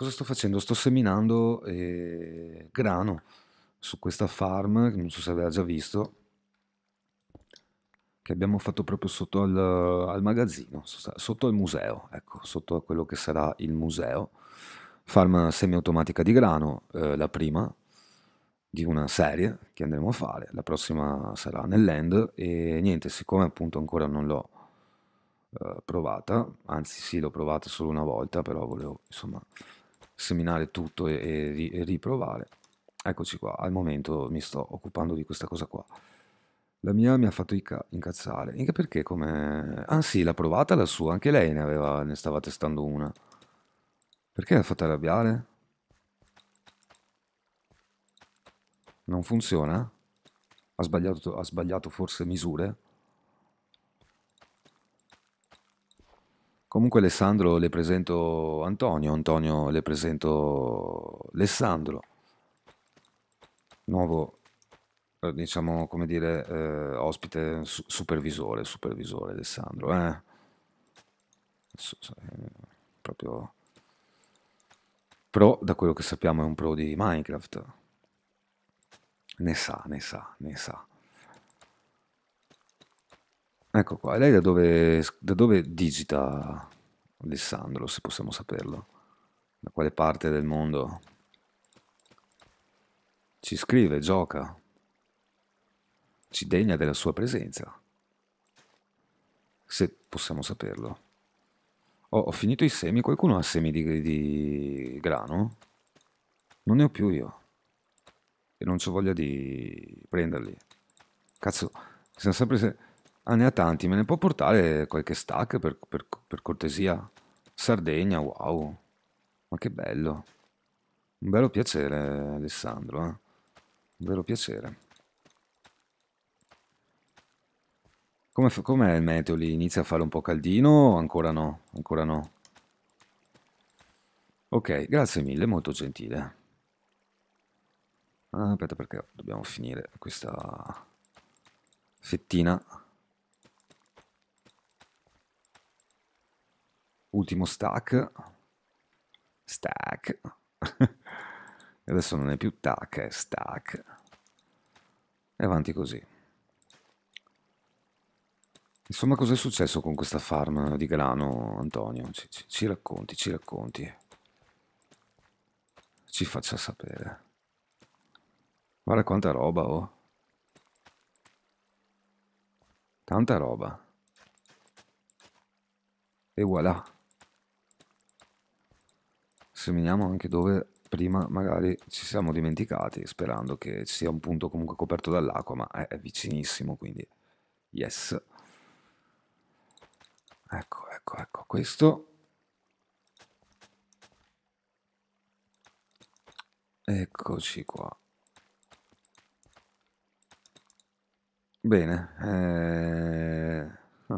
Cosa sto facendo? Sto seminando eh, grano su questa farm, che non so se aveva già visto, che abbiamo fatto proprio sotto al, al magazzino, sotto al museo, ecco, sotto a quello che sarà il museo. Farm semiautomatica di grano, eh, la prima di una serie che andremo a fare, la prossima sarà nell'end e niente, siccome appunto ancora non l'ho eh, provata, anzi sì l'ho provata solo una volta, però volevo insomma seminare tutto e, e, e riprovare. Eccoci qua, al momento mi sto occupando di questa cosa qua. La mia mi ha fatto incazzare. Anche perché come... Ah sì, l'ha provata la sua, anche lei ne, aveva, ne stava testando una. Perché l'ha fatta arrabbiare? Non funziona? Ha sbagliato, ha sbagliato forse misure? Comunque Alessandro le presento Antonio, Antonio le presento Alessandro, nuovo, eh, diciamo, come dire, eh, ospite su supervisore, supervisore Alessandro, eh. proprio pro, da quello che sappiamo è un pro di Minecraft, ne sa, ne sa, ne sa. Ecco qua, lei da dove, da dove digita Alessandro, se possiamo saperlo? Da quale parte del mondo? Ci scrive, gioca, ci degna della sua presenza, se possiamo saperlo. Oh, ho finito i semi, qualcuno ha semi di, di grano? Non ne ho più io. E non ho voglia di prenderli. Cazzo, siamo sempre... Se Ah, ne ha tanti, me ne può portare qualche stack per, per, per cortesia? Sardegna, wow. Ma che bello. Un bello piacere, Alessandro. Eh? Un vero piacere. come è il meteo lì? Inizia a fare un po' caldino o ancora no? Ancora no. Ok, grazie mille, molto gentile. Ah, aspetta perché dobbiamo finire questa fettina. ultimo stack, stack, adesso non è più tac, è stack, e avanti così. Insomma, cos'è successo con questa farm di grano, Antonio? Ci, ci, ci racconti, ci racconti. Ci faccia sapere. Guarda quanta roba, oh. Tanta roba. E voilà seminiamo anche dove prima magari ci siamo dimenticati sperando che sia un punto comunque coperto dall'acqua ma è, vicinissimo quindi yes ecco ecco ecco questo eccoci qua bene eh...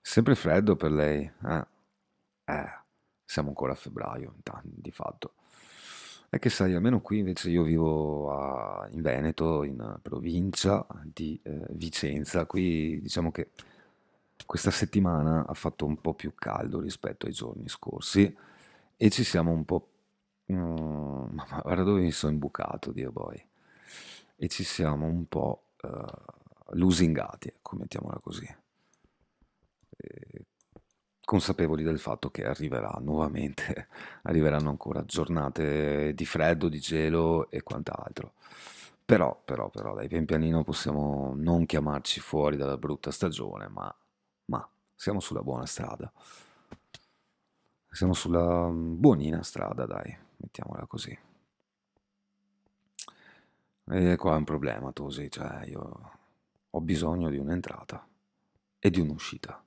sempre freddo per lei eh, eh siamo ancora a febbraio, di fatto. È che sai, almeno qui invece io vivo a, in Veneto, in provincia di eh, Vicenza, qui diciamo che questa settimana ha fatto un po' più caldo rispetto ai giorni scorsi e ci siamo un po'... Um, ma guarda dove mi sono imbucato, Dio boy E ci siamo un po' uh, lusingati, ecco, mettiamola così. E consapevoli del fatto che arriverà nuovamente, arriveranno ancora giornate di freddo, di gelo e quant'altro. Però, però, però, dai, pian pianino possiamo non chiamarci fuori dalla brutta stagione, ma, ma siamo sulla buona strada. Siamo sulla mm, buonina strada, dai, mettiamola così. E qua è un problema, Tosi, cioè io ho bisogno di un'entrata e di un'uscita.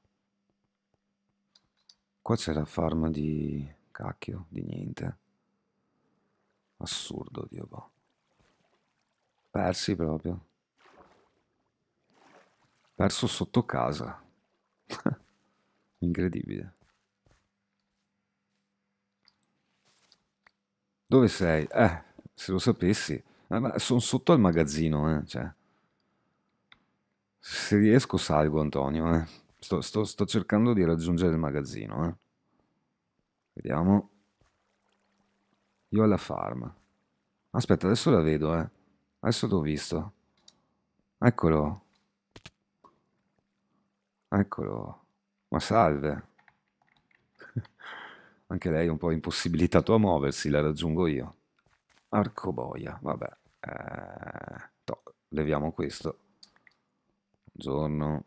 Qua c'è la farma di... cacchio, di niente. Assurdo, Dio boh. Persi proprio. Perso sotto casa. Incredibile. Dove sei? Eh, se lo sapessi. Eh, sono sotto al magazzino, eh, cioè. Se riesco salgo, Antonio, eh. Sto, sto, sto cercando di raggiungere il magazzino, eh. Vediamo. Io alla farm. Aspetta, adesso la vedo, eh. Adesso l'ho visto. Eccolo. Eccolo. Ma salve. Anche lei è un po' impossibilitato a muoversi, la raggiungo io. Arcoboia, vabbè. Eh, to, leviamo questo. Buongiorno.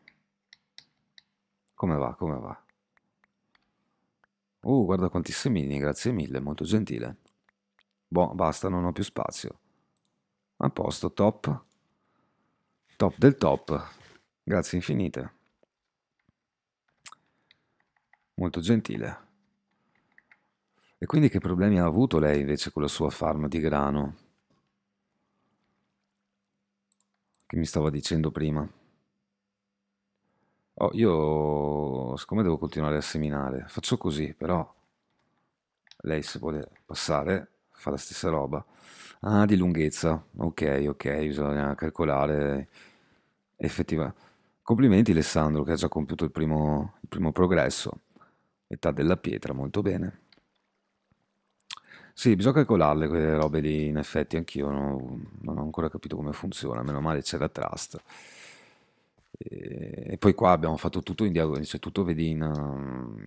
Come va, come va? Uh, guarda quanti semini, grazie mille, molto gentile. Boh, basta, non ho più spazio. A posto, top. Top del top. Grazie infinite. Molto gentile. E quindi che problemi ha avuto lei invece con la sua farm di grano? Che mi stava dicendo prima. Oh, io, siccome devo continuare a seminare, faccio così, però lei se vuole passare fa la stessa roba. Ah, di lunghezza. Ok, ok, bisogna calcolare effettiva. Complimenti Alessandro che ha già compiuto il primo, il primo progresso. Età della pietra, molto bene. Sì, bisogna calcolarle quelle robe lì, in effetti anch'io non, non ho ancora capito come funziona, meno male c'era trust. Ehm, e poi qua abbiamo fatto tutto in diagonale, cioè tutto vedi in um,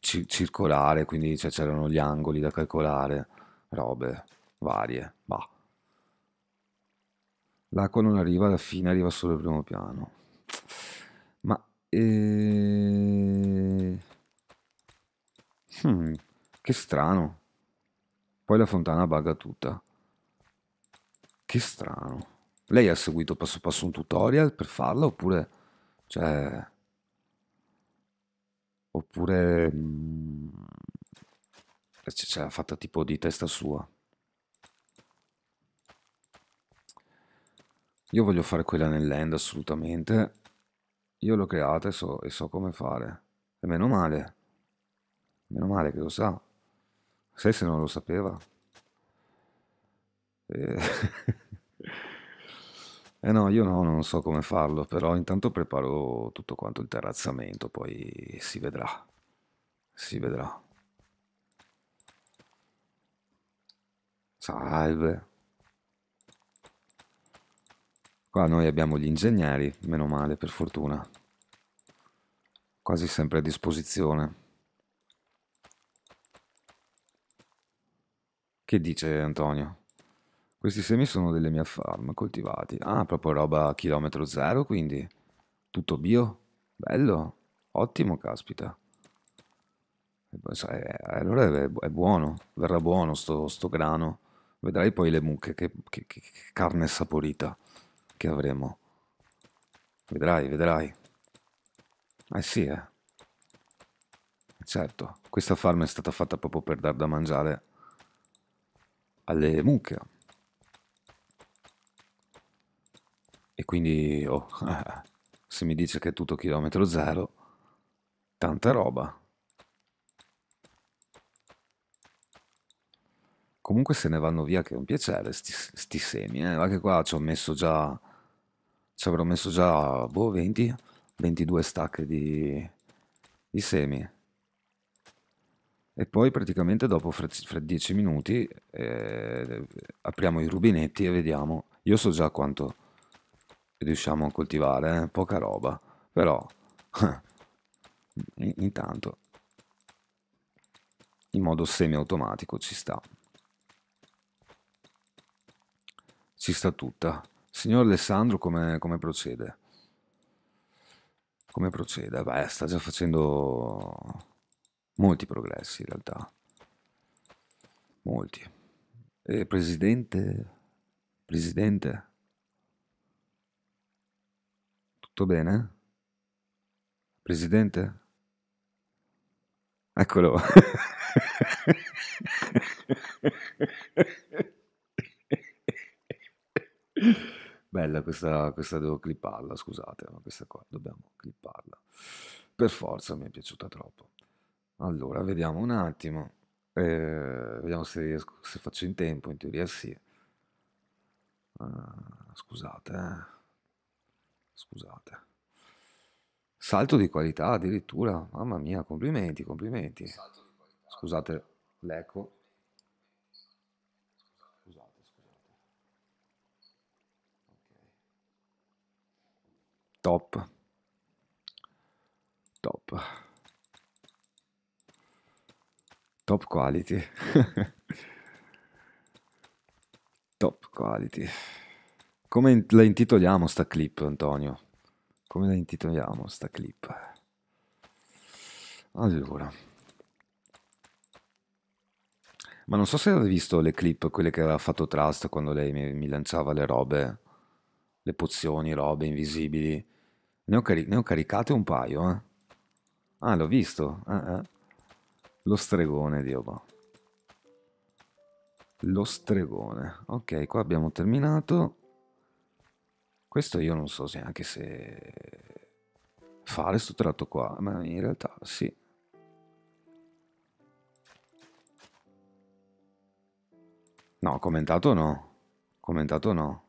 circolare, quindi cioè, c'erano gli angoli da calcolare, robe varie, bah. L'acqua non arriva alla fine, arriva solo al primo piano. Ma... Eh... Hmm, che strano. Poi la fontana bugga tutta. Che strano. Lei ha seguito passo passo un tutorial per farla oppure... Cioè, oppure... Mh, mm, ce l'ha fatta tipo di testa sua. Io voglio fare quella nell'end assolutamente. Io l'ho creata e so, e so come fare. E meno male. Meno male che lo sa. Sai se non lo sapeva? Eh. Eh no, io no, non so come farlo, però intanto preparo tutto quanto il terrazzamento, poi si vedrà. Si vedrà. Salve. Qua noi abbiamo gli ingegneri, meno male, per fortuna. Quasi sempre a disposizione. Che dice Antonio? Questi semi sono delle mie farm coltivati. Ah, proprio roba a chilometro zero, quindi. Tutto bio. Bello. Ottimo, caspita. Eh, allora è buono, verrà buono sto, sto grano. Vedrai poi le mucche, che, che, che carne saporita che avremo. Vedrai, vedrai. Eh sì, eh. Certo, questa farm è stata fatta proprio per dar da mangiare alle mucche. E quindi, oh, se mi dice che è tutto chilometro zero, tanta roba. Comunque se ne vanno via che è un piacere, sti, sti semi, eh. che qua ci ho messo già, ci avrò messo già, boh, 20, 22 stacche di, di semi. E poi praticamente dopo fra, fra 10 minuti eh, apriamo i rubinetti e vediamo. Io so già quanto riusciamo a coltivare, eh? poca roba, però intanto in modo semi-automatico ci sta. Ci sta tutta. Signor Alessandro come, come procede? Come procede? Beh, sta già facendo molti progressi in realtà. Molti. E eh, presidente, presidente, Tutto bene? Presidente? Eccolo. Bella questa, questa devo clipparla, scusate, ma questa qua dobbiamo clipparla. Per forza mi è piaciuta troppo. Allora, vediamo un attimo. Eh, vediamo se, riesco, se faccio in tempo, in teoria sì. Uh, scusate, eh. Scusate. Salto di qualità addirittura, mamma mia, complimenti, complimenti. Scusate l'eco. Scusate, scusate. Okay. Top. Top. Top quality. Top quality. Come la intitoliamo sta clip, Antonio? Come la intitoliamo sta clip? Allora. Ma non so se avete visto le clip, quelle che aveva fatto Trust quando lei mi, mi lanciava le robe, le pozioni, robe invisibili. Ne ho, cari- ne ho caricate un paio, eh. Ah, l'ho visto. Eh, eh. Lo stregone Dio va. Lo stregone. Ok, qua abbiamo terminato. Questo io non so se anche se fare sto tratto qua, ma in realtà sì. No, commentato no. Commentato no.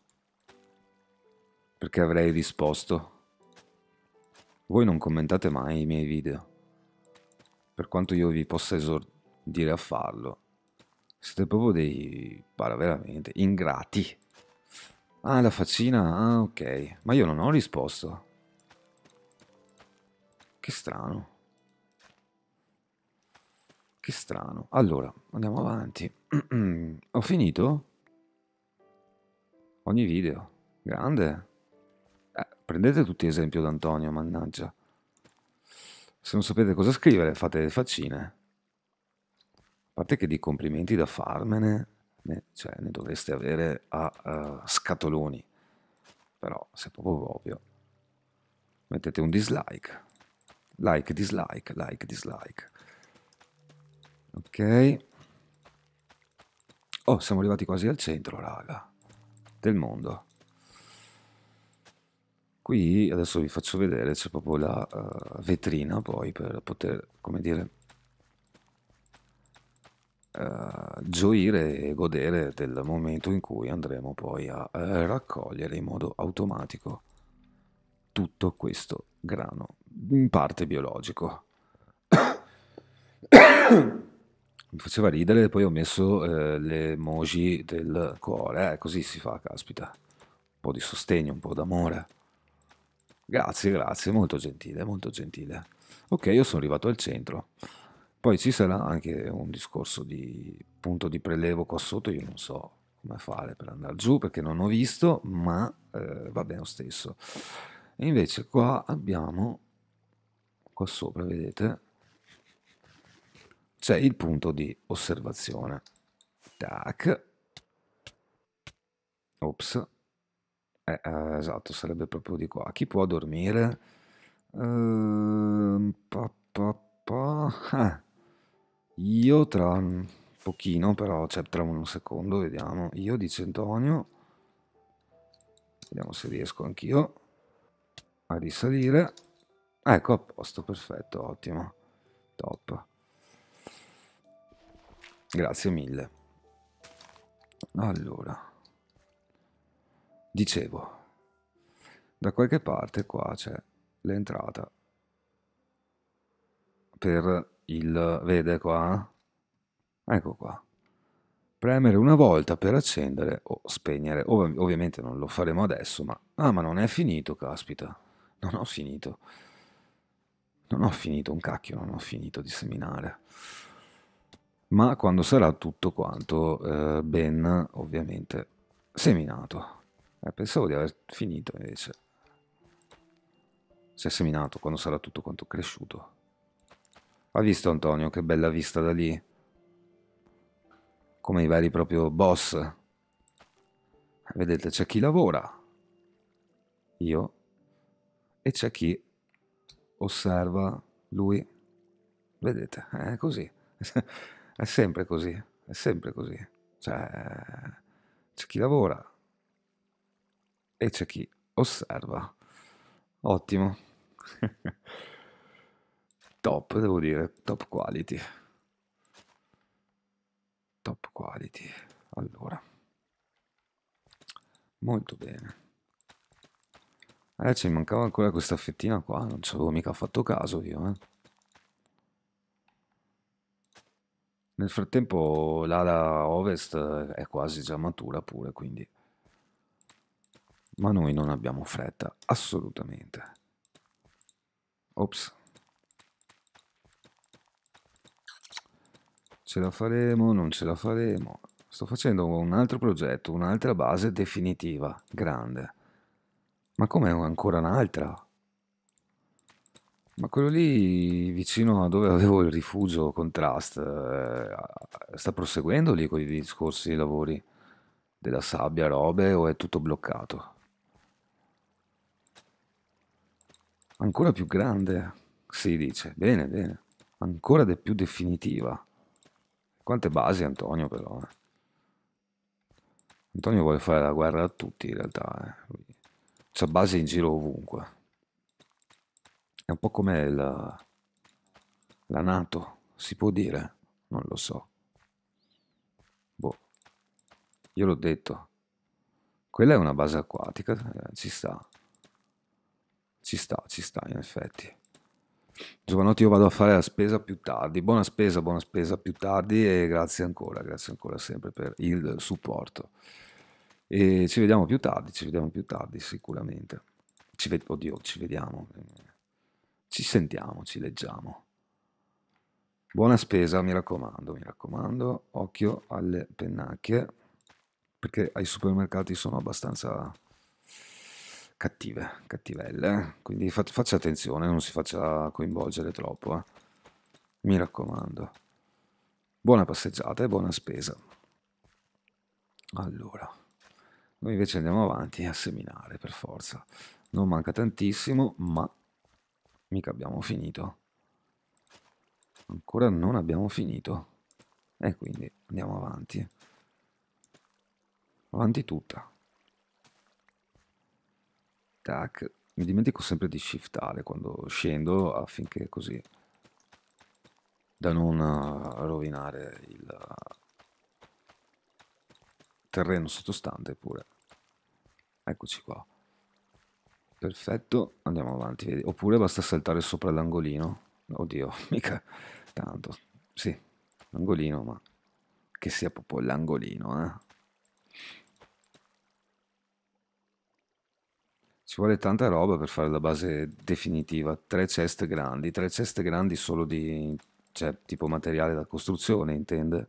Perché avrei risposto. Voi non commentate mai i miei video. Per quanto io vi possa esordire a farlo. Siete proprio dei... para veramente ingrati. Ah, la faccina? Ah, ok. Ma io non ho risposto. Che strano. Che strano. Allora, andiamo avanti. ho finito? Ogni video. Grande. Eh, prendete tutti esempio d'Antonio, mannaggia. Se non sapete cosa scrivere, fate le faccine. A parte che di complimenti da farmene ne, cioè, ne dovreste avere a uh, scatoloni. Però, se proprio ovvio, mettete un dislike. Like, dislike, like, dislike. Ok. Oh, siamo arrivati quasi al centro, raga, del mondo. Qui adesso vi faccio vedere, c'è proprio la uh, vetrina poi per poter, come dire, uh, gioire e godere del momento in cui andremo poi a uh, raccogliere in modo automatico tutto questo grano, in parte biologico. Mi faceva ridere, poi ho messo uh, le emoji del cuore, eh, così si fa, caspita. Un po' di sostegno, un po' d'amore. Grazie, grazie, molto gentile, molto gentile. Ok, io sono arrivato al centro. Poi ci sarà anche un discorso di punto di prelevo qua sotto, io non so come fare per andare giù perché non ho visto, ma eh, va bene lo stesso. E invece qua abbiamo, qua sopra vedete, c'è il punto di osservazione. Tac. Ops. Eh, eh, esatto, sarebbe proprio di qua. Chi può dormire? Ehm, pa, pa, pa. Ah. Io tra un pochino, però, cioè tra un secondo, vediamo. Io dice Antonio. Vediamo se riesco anch'io a risalire. Ecco, a posto, perfetto, ottimo. Top. Grazie mille. Allora. Dicevo. Da qualche parte qua c'è l'entrata per il, vede qua, ecco qua, premere una volta per accendere o spegnere, Ov ovviamente non lo faremo adesso, ma, ah, ma non è finito, caspita, non ho finito, non ho finito un cacchio, non ho finito di seminare, ma quando sarà tutto quanto eh, ben, ovviamente, seminato. Eh, pensavo di aver finito invece. Si è seminato quando sarà tutto quanto cresciuto. Ha visto Antonio che bella vista da lì? Come i veri proprio boss. Vedete, c'è chi lavora, io, e c'è chi osserva lui. Vedete, è così. È sempre così, è sempre così. Cioè, c'è chi lavora e c'è chi osserva. Ottimo. top, devo dire, top quality. Top quality. Allora. Molto bene. Adesso mi mancava ancora questa fettina qua, non ci avevo mica fatto caso io, eh. Nel frattempo l'ala ovest è quasi già matura pure, quindi... Ma noi non abbiamo fretta, assolutamente. Ops. ce la faremo, non ce la faremo. Sto facendo un altro progetto, un'altra base definitiva, grande. Ma com'è ancora un'altra? Ma quello lì vicino a dove avevo il rifugio Contrast eh, sta proseguendo lì con i discorsi i lavori della sabbia, robe o è tutto bloccato? Ancora più grande, si dice. Bene, bene. Ancora di più definitiva. Quante basi Antonio però? Eh. Antonio vuole fare la guerra a tutti in realtà. Eh. C'ha basi in giro ovunque. È un po' come la, la Nato, si può dire? Non lo so. Boh. Io l'ho detto. Quella è una base acquatica, eh, ci sta. Ci sta, ci sta in effetti. Giovanotti, io vado a fare la spesa più tardi. Buona spesa, buona spesa più tardi e grazie ancora, grazie ancora sempre per il supporto. E ci vediamo più tardi, ci vediamo più tardi sicuramente. Ci ved- Oddio, ci vediamo. Ci sentiamo, ci leggiamo. Buona spesa, mi raccomando, mi raccomando. Occhio alle pennacchie, perché ai supermercati sono abbastanza cattive, cattivelle, quindi faccia attenzione, non si faccia coinvolgere troppo, eh. mi raccomando. Buona passeggiata e buona spesa. Allora, noi invece andiamo avanti a seminare per forza. Non manca tantissimo, ma mica abbiamo finito. Ancora non abbiamo finito. E quindi andiamo avanti. Avanti tutta tac. Mi dimentico sempre di shiftare quando scendo affinché così da non eh, rovinare il eh, terreno sottostante pure. Eccoci qua. Perfetto, andiamo avanti. Oppure basta saltare sopra l'angolino. Oddio, mica tanto. Sì, l'angolino, ma che sia proprio l'angolino, eh. ci vuole tanta roba per fare la base definitiva. Tre ceste grandi, tre ceste grandi solo di cioè, tipo materiale da costruzione, intende?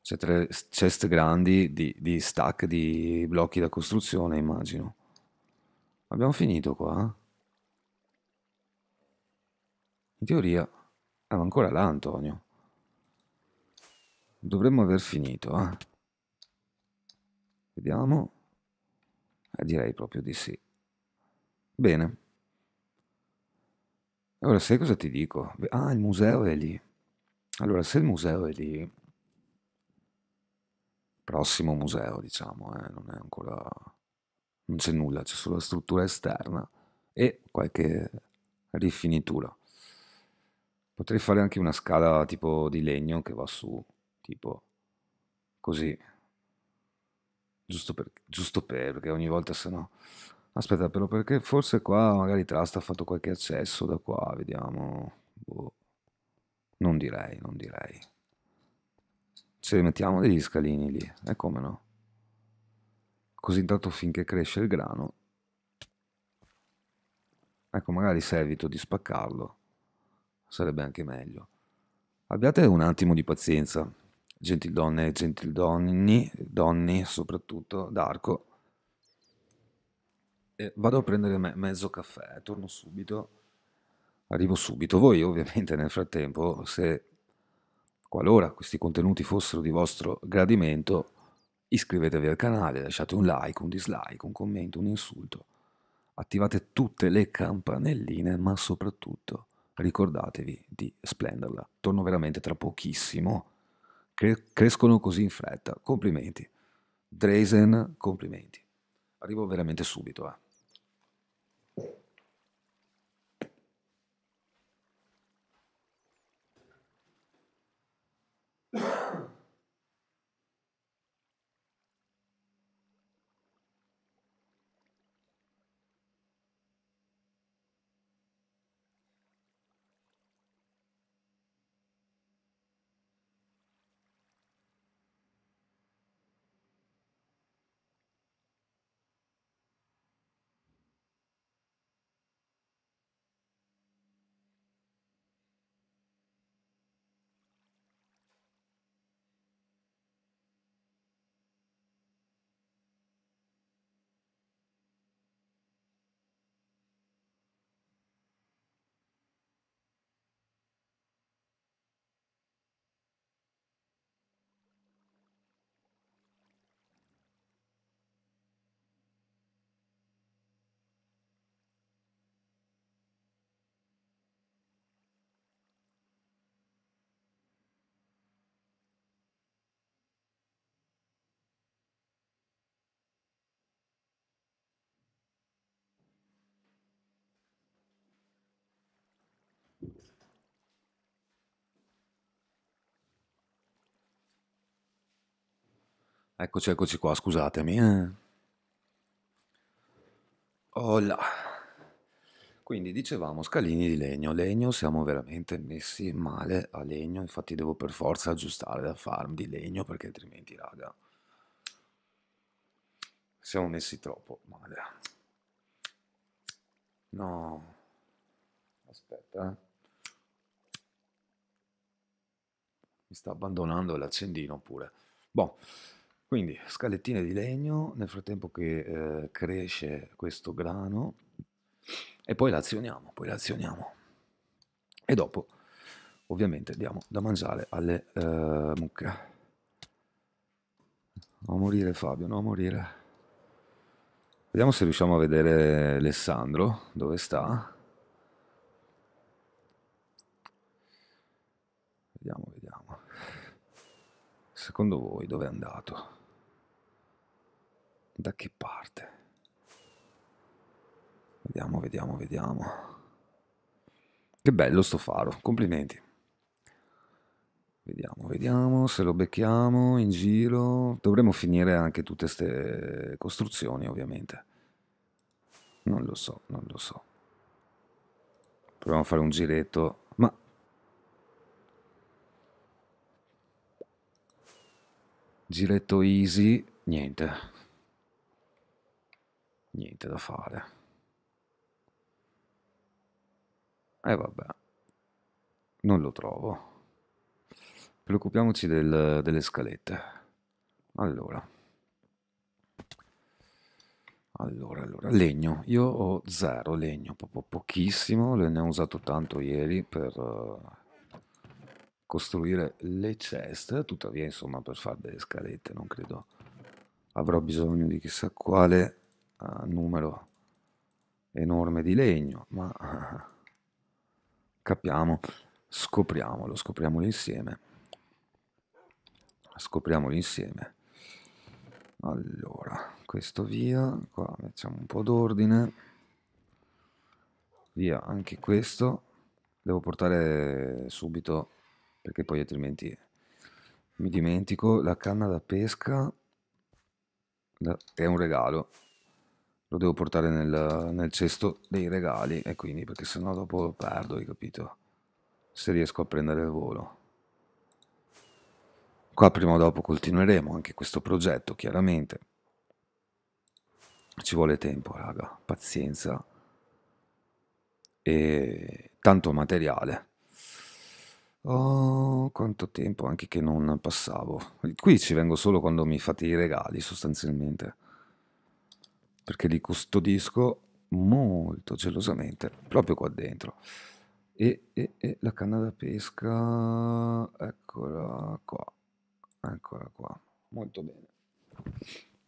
Cioè tre ceste grandi di, di stack di blocchi da costruzione, immagino. Abbiamo finito qua? Eh? In teoria... Ah, ma ancora là, Antonio. Dovremmo aver finito, eh? Vediamo... Eh, direi proprio di sì. Bene. Allora, sai cosa ti dico? Ah, il museo è lì. Allora, se il museo è lì, prossimo museo, diciamo, eh, non è ancora... non c'è nulla, c'è solo la struttura esterna e qualche rifinitura. Potrei fare anche una scala tipo di legno che va su, tipo così, giusto per, giusto per perché ogni volta se no... Aspetta, però perché forse qua magari Trust ha fatto qualche accesso da qua, vediamo. Boh. Non direi, non direi. Ci mettiamo degli scalini lì, e eh, come no? Così intanto finché cresce il grano. Ecco, magari se evito di spaccarlo, sarebbe anche meglio. Abbiate un attimo di pazienza, gentildonne e gentildonni, donni soprattutto, d'arco. E vado a prendere me- mezzo caffè, torno subito, arrivo subito. Voi ovviamente nel frattempo, se qualora questi contenuti fossero di vostro gradimento, iscrivetevi al canale, lasciate un like, un dislike, un commento, un insulto. Attivate tutte le campanelline, ma soprattutto ricordatevi di splenderla. Torno veramente tra pochissimo Cre- crescono così in fretta. Complimenti. Dreisen, complimenti. Arrivo veramente subito. Eh. Eccoci, eccoci qua, scusatemi. Eh. Quindi dicevamo scalini di legno, legno siamo veramente messi male a legno, infatti devo per forza aggiustare la farm di legno perché altrimenti raga siamo messi troppo male. No, aspetta, eh. mi sta abbandonando l'accendino pure. Boh. Quindi scalettine di legno nel frattempo che eh, cresce questo grano e poi l'azioniamo, poi l'azioniamo. E dopo ovviamente diamo da mangiare alle eh, mucche. No a morire Fabio, no a morire. Vediamo se riusciamo a vedere Alessandro, dove sta. Vediamo, vediamo. Secondo voi dove è andato? Da che parte? Vediamo, vediamo, vediamo. Che bello sto faro, complimenti. Vediamo, vediamo se lo becchiamo in giro. Dovremmo finire anche tutte queste costruzioni, ovviamente. Non lo so, non lo so. Proviamo a fare un giretto, ma... Giretto easy, niente niente da fare. E eh, vabbè, non lo trovo. Preoccupiamoci del, delle scalette. Allora. Allora, allora, legno. Io ho zero legno, proprio pochissimo. Ne ho usato tanto ieri per uh, costruire le ceste. Tuttavia, insomma, per fare delle scalette, non credo avrò bisogno di chissà quale numero enorme di legno, ma capiamo, scopriamolo, scopriamolo insieme. Scopriamolo insieme. Allora, questo via, qua mettiamo un po' d'ordine. Via, anche questo. Devo portare subito, perché poi altrimenti mi dimentico, la canna da pesca è un regalo lo devo portare nel, nel cesto dei regali e quindi perché sennò dopo perdo, hai capito? Se riesco a prendere il volo. Qua prima o dopo continueremo anche questo progetto, chiaramente. Ci vuole tempo, raga, pazienza e tanto materiale. Oh, quanto tempo anche che non passavo. Qui ci vengo solo quando mi fate i regali, sostanzialmente perché li custodisco molto gelosamente proprio qua dentro. E, e, e la canna da pesca, eccola qua, eccola qua, molto bene,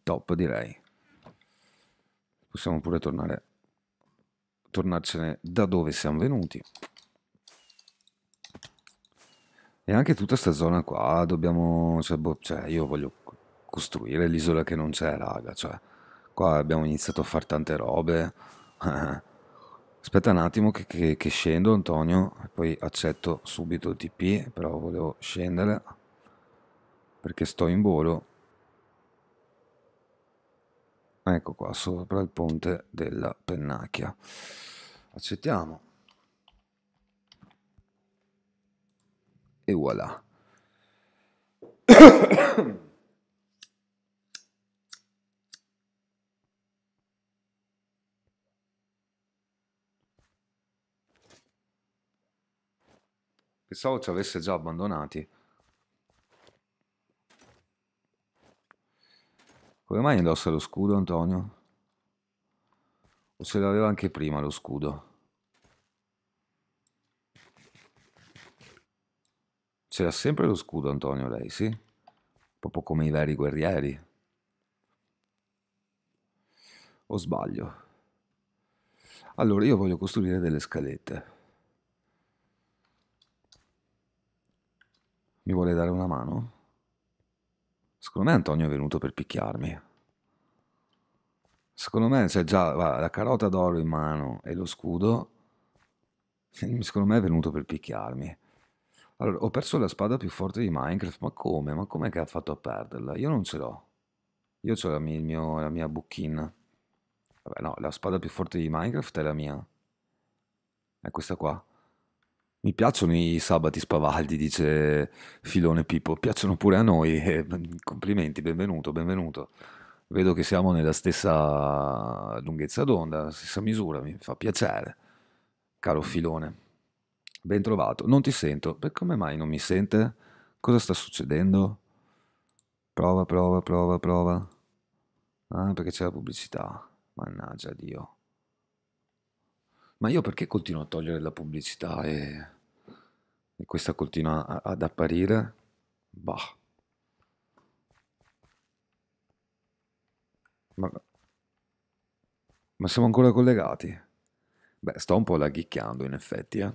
top direi. Possiamo pure tornare, tornarcene da dove siamo venuti. E anche tutta questa zona qua, dobbiamo, cioè, boh, cioè io voglio costruire l'isola che non c'è, raga, cioè Qua abbiamo iniziato a fare tante robe. Aspetta un attimo che, che, che scendo Antonio poi accetto subito il TP, però volevo scendere perché sto in volo. Ecco qua, sopra il ponte della Pennacchia. Accettiamo. E voilà. Pensavo ci avesse già abbandonati. Come mai indossa lo scudo, Antonio? O se l'aveva anche prima lo scudo? C'era sempre lo scudo, Antonio, lei, sì? Proprio come i veri guerrieri. O sbaglio? Allora, io voglio costruire delle scalette. Mi vuole dare una mano? Secondo me Antonio è venuto per picchiarmi. Secondo me c'è già va, la carota d'oro in mano e lo scudo. Secondo me è venuto per picchiarmi. Allora, ho perso la spada più forte di Minecraft, ma come? Ma com'è che ha fatto a perderla? Io non ce l'ho. Io ho la, la, mia bucchina. Vabbè, no, la spada più forte di Minecraft è la mia. È questa qua. Mi piacciono i sabati spavaldi, dice Filone Pippo. Piacciono pure a noi. Eh, complimenti, benvenuto, benvenuto. Vedo che siamo nella stessa lunghezza d'onda, stessa misura, mi fa piacere. Caro Filone, ben trovato. Non ti sento. Per come mai non mi sente? Cosa sta succedendo? Prova, prova, prova, prova. Ah, perché c'è la pubblicità. Mannaggia Dio. Ma io perché continuo a togliere la pubblicità e e questa continua ad apparire, bah. Ma, ma, siamo ancora collegati? Beh, sto un po' laghicchiando in effetti, eh.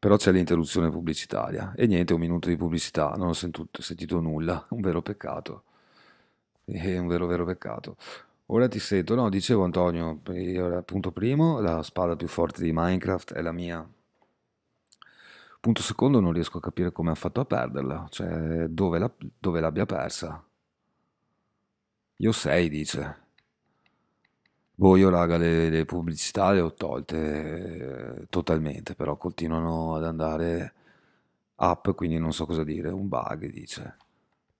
Però c'è l'interruzione pubblicitaria. E niente, un minuto di pubblicità, non ho sentito, sentito nulla. Un vero peccato. È eh, un vero vero peccato. Ora ti sento, no, dicevo Antonio, eh, appunto primo, la spada più forte di Minecraft è la mia Punto secondo, non riesco a capire come ha fatto a perderla, cioè dove, la, dove l'abbia persa. Io 6 dice. Boh, io raga, le, le pubblicità le ho tolte eh, totalmente, però continuano ad andare up, quindi non so cosa dire. Un bug dice.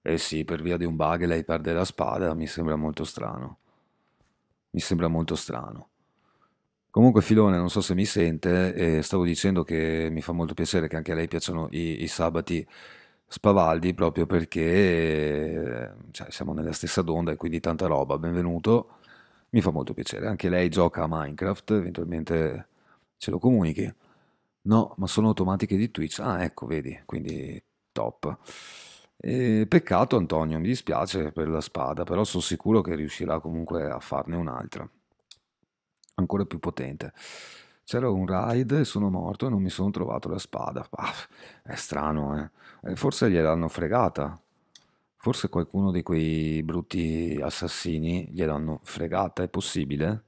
Eh sì, per via di un bug lei perde la spada, mi sembra molto strano. Mi sembra molto strano. Comunque Filone, non so se mi sente, eh, stavo dicendo che mi fa molto piacere che anche a lei piacciono i, i sabati spavaldi proprio perché cioè, siamo nella stessa onda e quindi tanta roba, benvenuto, mi fa molto piacere. Anche lei gioca a Minecraft, eventualmente ce lo comunichi. No, ma sono automatiche di Twitch. Ah, ecco, vedi, quindi top. Eh, peccato Antonio, mi dispiace per la spada, però sono sicuro che riuscirà comunque a farne un'altra ancora più potente. C'era un raid e sono morto e non mi sono trovato la spada. Ah, è strano, eh. eh? Forse gliel'hanno fregata. Forse qualcuno di quei brutti assassini gliel'hanno fregata, è possibile?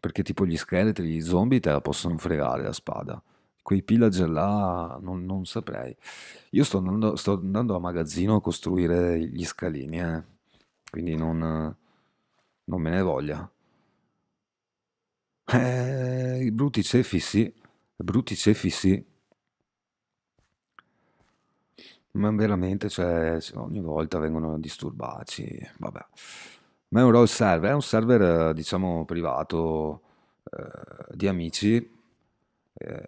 Perché tipo gli scheletri, gli zombie te la possono fregare la spada. Quei pillager là non, non saprei. Io sto andando, sto andando, a magazzino a costruire gli scalini, eh? Quindi non, non me ne voglia. Eh, brutti ceffi sì, brutti ceffi sì. Ma veramente, cioè, ogni volta vengono a disturbarci, vabbè. Ma è un roll server, è un server, diciamo, privato eh, di amici, eh,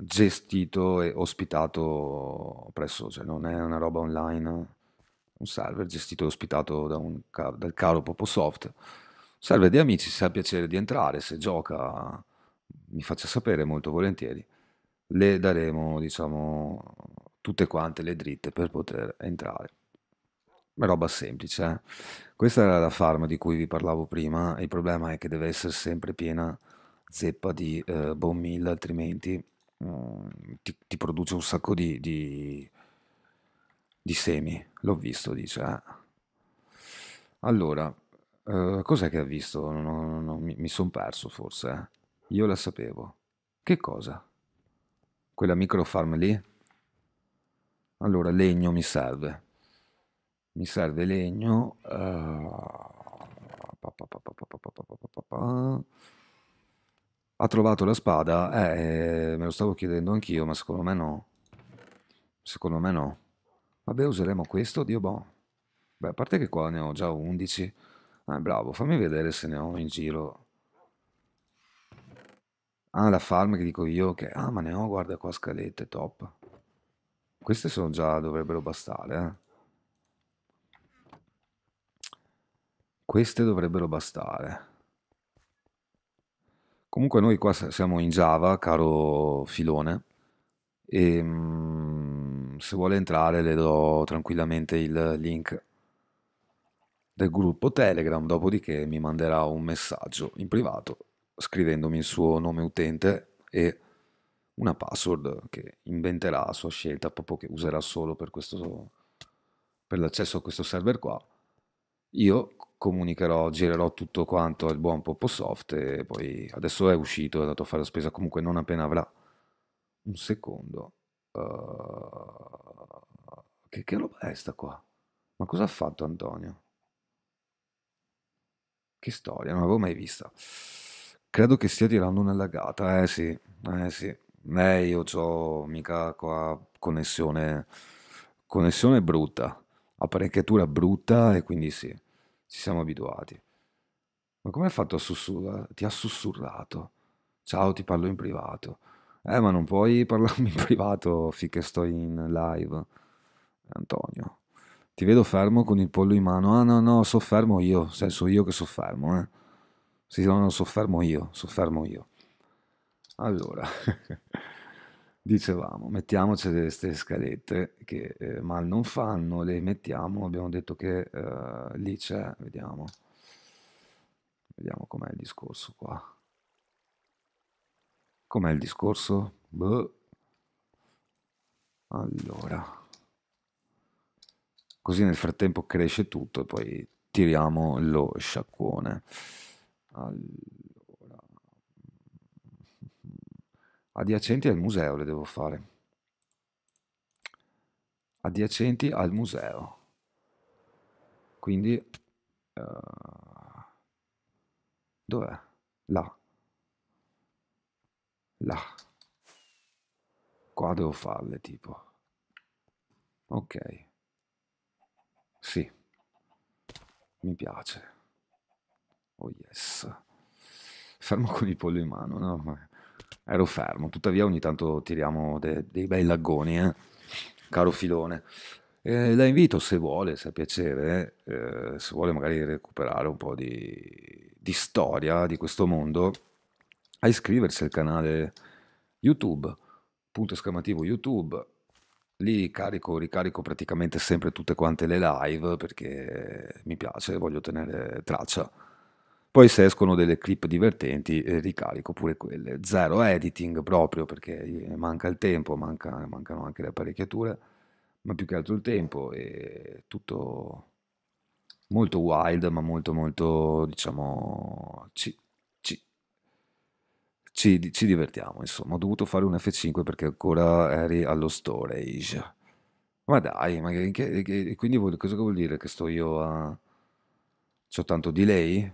gestito e ospitato presso, cioè non è una roba online, un server gestito e ospitato da un, dal caro Poposoft. Soft Salve di amici, se ha piacere di entrare, se gioca mi faccia sapere molto volentieri. Le daremo, diciamo, tutte quante le dritte per poter entrare. Una roba semplice. Eh? Questa era la farm di cui vi parlavo prima. Il problema è che deve essere sempre piena zeppa di eh, bon altrimenti um, ti, ti, produce un sacco di, di, di semi. L'ho visto, dice. Eh? Allora, Uh, cos'è che ha visto? No, no, no, mi, mi sono perso forse. Io la sapevo. Che cosa? Quella microfarm lì? Allora, legno mi serve. Mi serve legno. Uh... Ha trovato la spada? Eh, me lo stavo chiedendo anch'io, ma secondo me no. Secondo me no. Vabbè, useremo questo, Dio boh. Beh, a parte che qua ne ho già 11. Ah, bravo, fammi vedere se ne ho in giro. Ah, la farm che dico io che... Ah, ma ne ho, guarda qua, scalette, top. Queste sono già... dovrebbero bastare, eh. Queste dovrebbero bastare. Comunque noi qua siamo in Java, caro Filone, e mm, se vuole entrare le do tranquillamente il link del gruppo Telegram, dopodiché mi manderà un messaggio in privato scrivendomi il suo nome utente e una password che inventerà a sua scelta, proprio che userà solo per, questo, per l'accesso a questo server qua. Io comunicherò, girerò tutto quanto al buon Poposoft e poi adesso è uscito, è andato a fare la spesa, comunque non appena avrà un secondo. Uh, che, che roba è sta qua? Ma cosa ha fatto Antonio? Che storia, non l'avevo mai vista. Credo che stia tirando una lagata, eh sì, eh sì. Eh, io ho mica qua connessione, connessione brutta, apparecchiatura brutta e quindi sì, ci siamo abituati. Ma come hai fatto a sussurrare? Ti ha sussurrato. Ciao, ti parlo in privato. Eh, ma non puoi parlarmi in privato finché sto in live. Antonio. Ti vedo fermo con il pollo in mano. Ah no, no, soffermo io, senso io che soffermo, eh. Sì, no, no, soffermo io, soffermo io. Allora, dicevamo, mettiamoci delle ste scalette che eh, mal non fanno, le mettiamo, abbiamo detto che eh, lì c'è, vediamo, vediamo com'è il discorso qua. Com'è il discorso? Boh. Allora, così nel frattempo cresce tutto e poi tiriamo lo sciacquone. Allora, adiacenti al museo le devo fare. Adiacenti al museo. Quindi, uh, dov'è? Là. Là. Qua devo farle tipo. Ok. Sì, mi piace. Oh yes. Fermo con il pollo in mano, no? Ero fermo, tuttavia ogni tanto tiriamo de dei bei laggoni, eh? caro filone. Eh, la invito se vuole, se ha piacere, eh, se vuole magari recuperare un po' di, di storia di questo mondo, a iscriversi al canale YouTube, punto esclamativo YouTube, Lì carico, ricarico praticamente sempre tutte quante le live perché mi piace, voglio tenere traccia. Poi se escono delle clip divertenti eh, ricarico pure quelle. Zero editing proprio perché eh, manca il tempo, manca, mancano anche le apparecchiature, ma più che altro il tempo è tutto molto wild ma molto molto diciamo... Ci ci, ci divertiamo, insomma. Ho dovuto fare un F5 perché ancora eri allo storage. Ma dai, ma che, che, che, quindi vuol, cosa vuol dire che sto io a... C'ho tanto delay?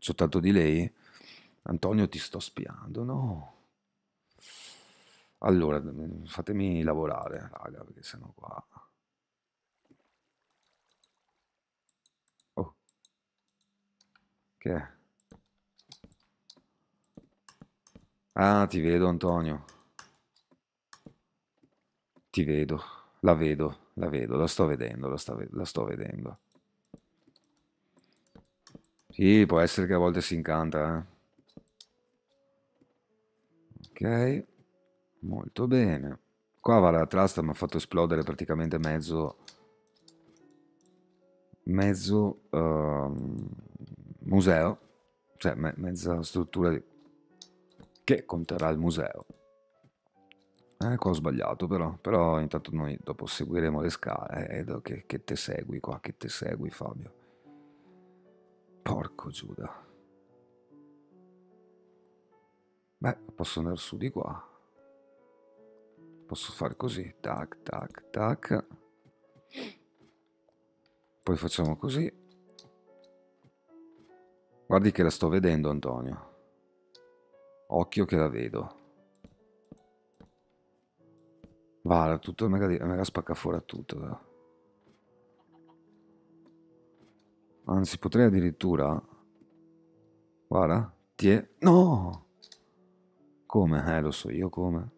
C'ho tanto delay? Antonio ti sto spiando, no? Allora, fatemi lavorare, raga, perché sennò qua... Oh. Che è? Ah, ti vedo Antonio. Ti vedo, la vedo, la vedo, la sto vedendo, la, sta, la sto vedendo. Sì, può essere che a volte si incanta, eh? Ok, molto bene. Qua va la trasta, mi ha fatto esplodere praticamente mezzo... Mezzo... Uh, museo. Cioè, me mezza struttura di che conterrà il museo. Ecco, ho sbagliato però, però intanto noi dopo seguiremo le scale, eh, che, che te segui qua, che te segui Fabio. Porco Giuda. Beh, posso andare su di qua. Posso fare così, tac, tac, tac. Poi facciamo così. Guardi che la sto vedendo Antonio. Occhio che la vedo. Vale, tutto mega, mega a tutto. Anzi, potrei addirittura... Guarda, ti è... No! Come? Eh, lo so io come.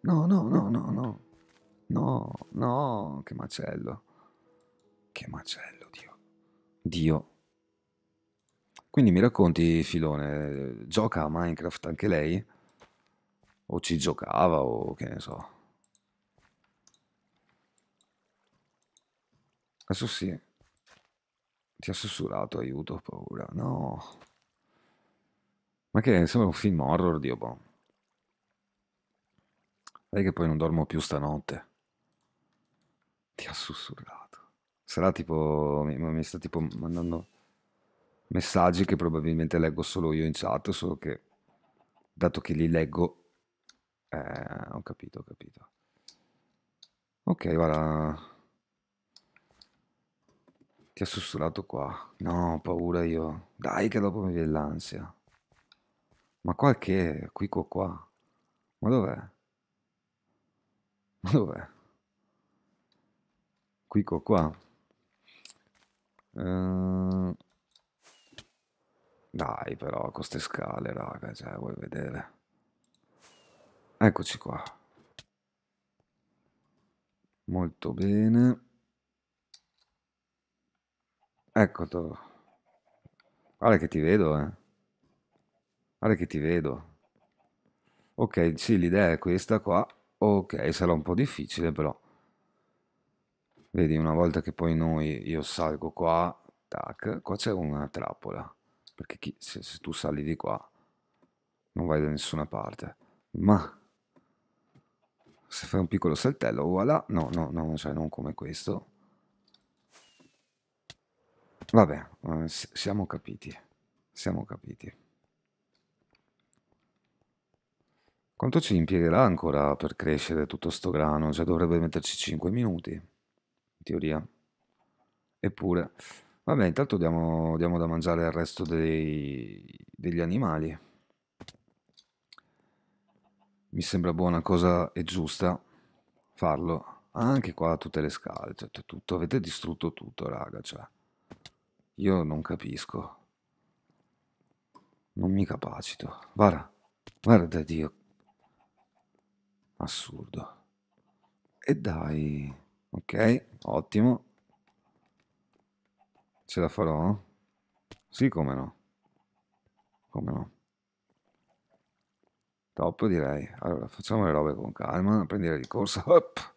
No, no, no, no, no. No, no, che macello. Che macello, Dio. Dio. Quindi mi racconti, Filone, gioca a Minecraft anche lei? O ci giocava, o che ne so. Adesso sì. Ti ha sussurrato, aiuto, ho paura. No. Ma che sembra un film horror, Dio boh. Sai che poi non dormo più stanotte. Ti ha sussurrato. Sarà tipo... mi, mi sta tipo mandando messaggi che probabilmente leggo solo io in chat, solo che dato che li leggo, eh, ho capito, ho capito. Ok, guarda. Ti ha sussurrato qua. No, ho paura io. Dai che dopo mi viene l'ansia. Ma qua che? Qui qua qua. Ma dov'è? Ma dov'è? Qui qua qua. Ehm... Dai però, con queste scale, raga, cioè, vuoi vedere? Eccoci qua. Molto bene. Eccolo. Guarda che ti vedo, eh. Guarda che ti vedo. Ok, sì, l'idea è questa qua. Ok, sarà un po' difficile però. Vedi, una volta che poi noi, io salgo qua, tac, qua c'è una trappola perché chi, se, se tu sali di qua non vai da nessuna parte, ma se fai un piccolo saltello, voilà, no, no, no, cioè non come questo. Vabbè, eh, siamo capiti, siamo capiti. Quanto ci impiegherà ancora per crescere tutto sto grano? Cioè dovrebbe metterci 5 minuti, in teoria. Eppure... Vabbè, intanto diamo, diamo da mangiare al resto dei, degli animali. Mi sembra buona cosa e giusta farlo. Anche qua tutte le scale, cioè, tutto, avete distrutto tutto, raga, cioè. Io non capisco. Non mi capacito. Guarda, guarda Dio. Assurdo. E dai. Ok, ottimo. Ce la farò? Sì, come no. Come no. Top direi. Allora, facciamo le robe con calma, prendere di corsa. Op.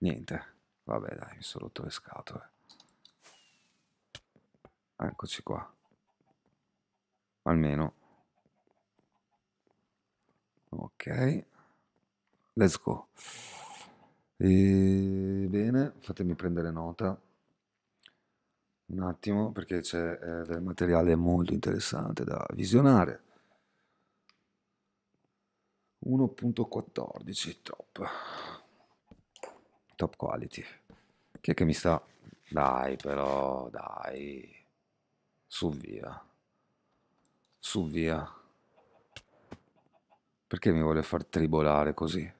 Niente. Vabbè dai, mi sono rotto le scatole. Eccoci qua. Almeno. Ok. Let's go. E... Ehm, bene, fatemi prendere nota un attimo perché c'è eh, del materiale molto interessante da visionare. 1.14 top top quality chi è che mi sta dai però dai su via su via perché mi vuole far tribolare così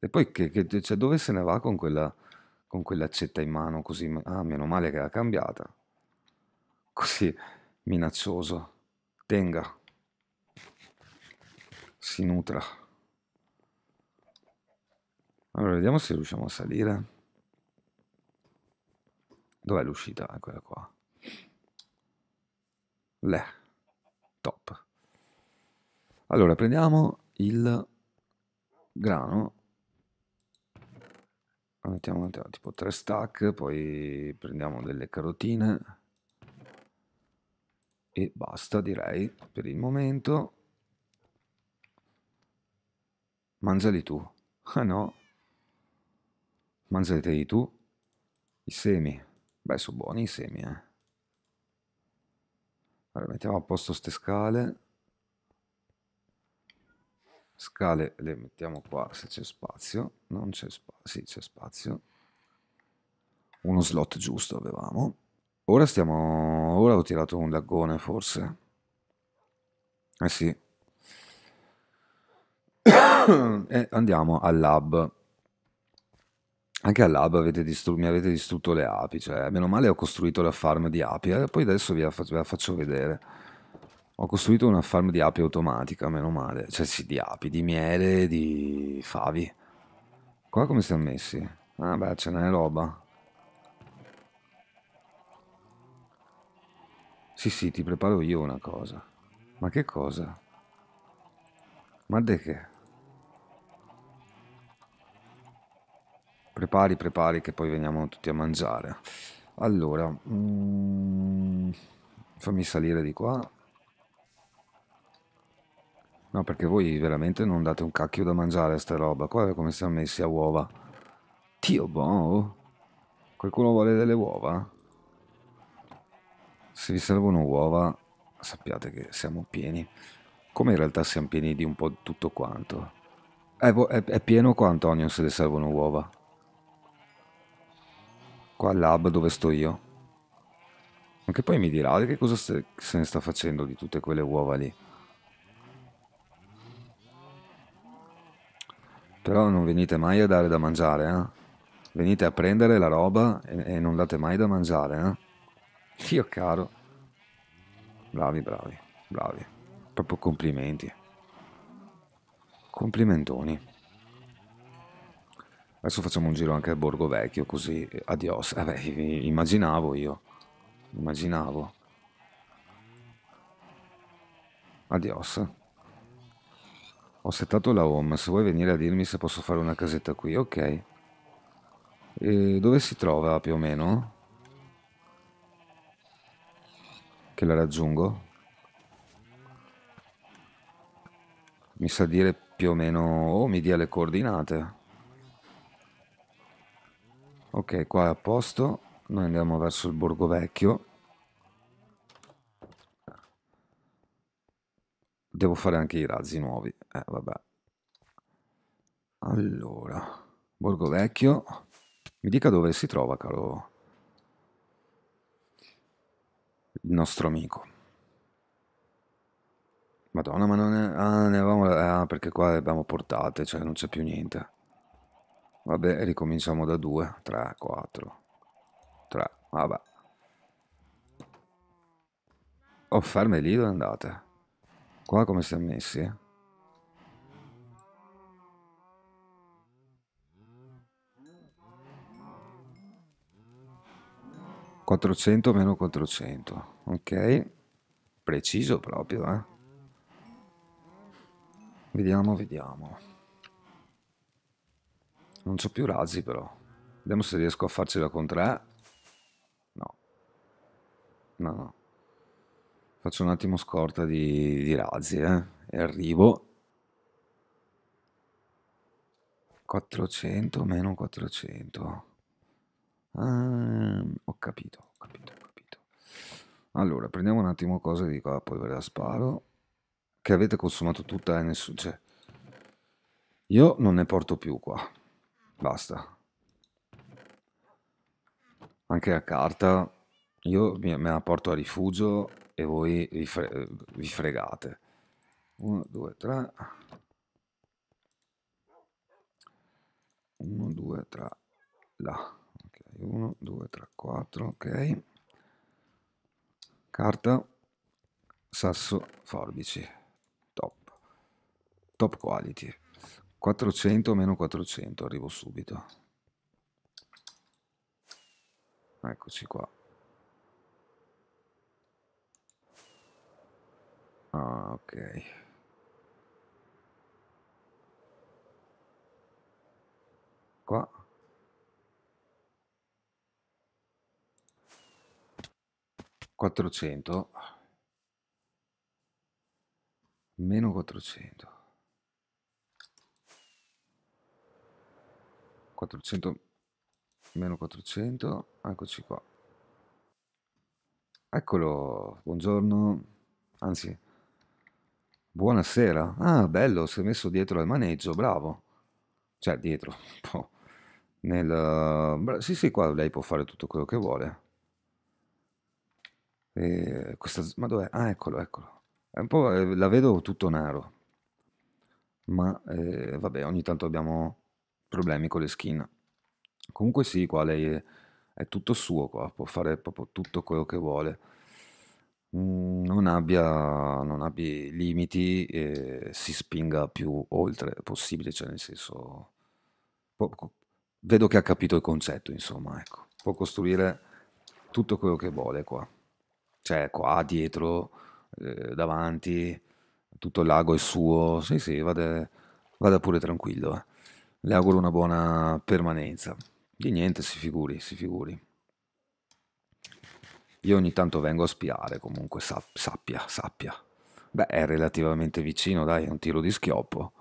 e poi che, che, cioè, dove se ne va con quella con quell'accetta in mano così ah meno male che l'ha cambiata così minaccioso. Tenga, si nutra. Allora, vediamo se riusciamo a salire. Dov'è l'uscita? Eccola qua. Le. Top. Allora, prendiamo il grano. Mettiamo tipo tre stack, poi prendiamo delle carotine e basta direi per il momento. Mangiali tu. Ah no. Mangiateli tu. I semi. Beh, sono buoni i semi, eh. Allora, mettiamo a posto queste scale. Scale le mettiamo qua se c'è spazio. Non c'è spazio. Sì, c'è spazio. Uno slot giusto avevamo. Ora stiamo... Ora ho tirato un laggone, forse. Eh sì. e andiamo al lab. Anche al lab avete mi avete distrutto le api, cioè meno male ho costruito la farm di api, E eh, poi adesso ve la, ve la, faccio vedere. Ho costruito una farm di api automatica, meno male, cioè sì, di api, di miele, di favi. Qua come siamo messi? Ah beh, ce n'è roba. Sì, sì, ti preparo io una cosa. Ma che cosa? Ma de che? Prepari, prepari che poi veniamo tutti a mangiare. Allora, mm, fammi salire di qua. No, perché voi veramente non date un cacchio da mangiare a sta roba. Qua è come siamo messi a uova. Tio boh! Qualcuno vuole delle uova? Se vi servono uova, sappiate che siamo pieni. Come in realtà siamo pieni di un po' tutto quanto. È, è, è pieno qua Antonio se le servono uova. Qua al lab dove sto io. Anche poi mi dirà che cosa se, se ne sta facendo di tutte quelle uova lì. Però non venite mai a dare da mangiare, eh? Venite a prendere la roba e, e non date mai da mangiare, eh? Dio caro. Bravi, bravi, bravi. Proprio complimenti. Complimentoni. Adesso facciamo un giro anche al Borgo Vecchio, così eh, adios. Eh immaginavo io. Immaginavo. Adios. Ho settato la home, se vuoi venire a dirmi se posso fare una casetta qui, ok. E dove si trova più o meno? che la raggiungo? Mi sa dire più o meno... o oh, mi dia le coordinate. Ok, qua è a posto. Noi andiamo verso il Borgo Vecchio. Devo fare anche i razzi nuovi. Eh, vabbè. Allora, Borgo Vecchio. Mi dica dove si trova, caro il nostro amico. Madonna, ma non è... Ah, ne avevamo... Ah, perché qua le abbiamo portate, cioè non c'è più niente. Vabbè, ricominciamo da 2, 3, 4, 3, vabbè. Oh, ferme lì dove andate? Qua come si è messi? Eh? Quattrocento meno quattrocento ok preciso proprio eh vediamo vediamo non ho più razzi però vediamo se riesco a farcela con tre no no no faccio un attimo scorta di, di razzi eh e arrivo 400 meno 400 ah, ho capito ho capito allora, prendiamo un attimo cose di qua, poi ve la sparo. Che avete consumato tutta e nessuno... Cioè, io non ne porto più qua. Basta. Anche a carta. Io me la porto a rifugio e voi vi, fre vi fregate. Uno, due, tre. Uno, due, tre, Là. Ok, 1, 2, 3, 4. Ok. Carta, sasso, forbici. Top. Top quality. 400 meno 400, arrivo subito. Eccoci qua. Ah, ok. Qua. 400 meno 400 400 meno 400 eccoci qua eccolo buongiorno anzi buonasera ah bello si è messo dietro al maneggio bravo cioè dietro nel sì sì qua lei può fare tutto quello che vuole e eh, questa, ma dov'è? Ah, eccolo, eccolo. Eh, la vedo tutto nero, ma eh, vabbè, ogni tanto abbiamo problemi con le skin. Comunque sì, qua lei è, è tutto suo, qua. può fare proprio tutto quello che vuole. Mm, non abbia, non abbia limiti e si spinga più oltre possibile, cioè nel senso... Poco, vedo che ha capito il concetto, insomma, ecco. Può costruire tutto quello che vuole qua cioè qua dietro, eh, davanti, tutto il lago è suo, sì sì, vada, vada pure tranquillo. Eh. Le auguro una buona permanenza. Di niente, si figuri, si figuri. Io ogni tanto vengo a spiare, comunque sappia, sappia. Beh, è relativamente vicino, dai, è un tiro di schioppo,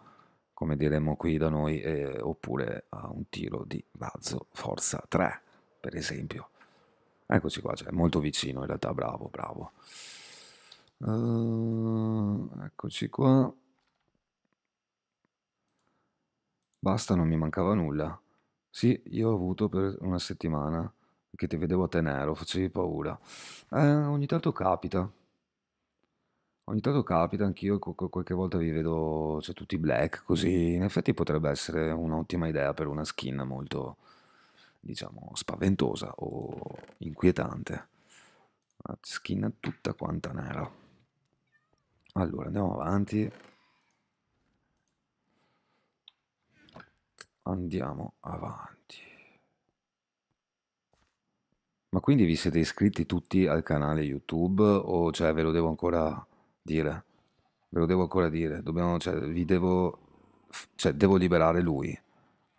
come diremmo qui da noi, eh, oppure a un tiro di razzo forza 3, per esempio. Eccoci qua, cioè, molto vicino in realtà, bravo, bravo. Uh, eccoci qua. Basta, non mi mancava nulla. Sì, io ho avuto per una settimana, che ti vedevo a te nero, facevi paura. Eh, ogni tanto capita. Ogni tanto capita, anch'io qualche volta vi vedo, cioè tutti black, così. In effetti potrebbe essere un'ottima idea per una skin molto diciamo, spaventosa o inquietante. La schiena tutta quanta nera. Allora, andiamo avanti. Andiamo avanti. Ma quindi vi siete iscritti tutti al canale YouTube o cioè ve lo devo ancora dire? Ve lo devo ancora dire, dobbiamo, cioè, vi devo, cioè, devo liberare lui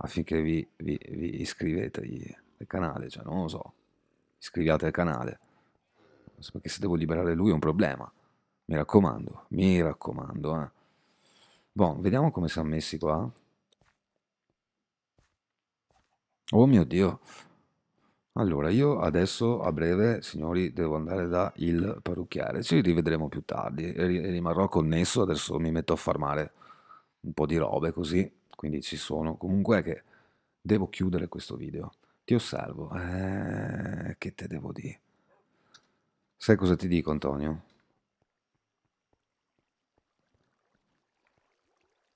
affinché vi, vi, vi iscrivete al canale, cioè non lo so, iscriviate al canale, perché se devo liberare lui è un problema, mi raccomando, mi raccomando. Eh. Bon, vediamo come siamo messi qua. Oh mio Dio! Allora, io adesso a breve, signori, devo andare da il parrucchiere. Ci rivedremo più tardi. Rimarrò connesso, adesso mi metto a farmare un po' di robe così quindi ci sono. Comunque che devo chiudere questo video. Ti osservo. Eh, che te devo dire? Sai cosa ti dico, Antonio?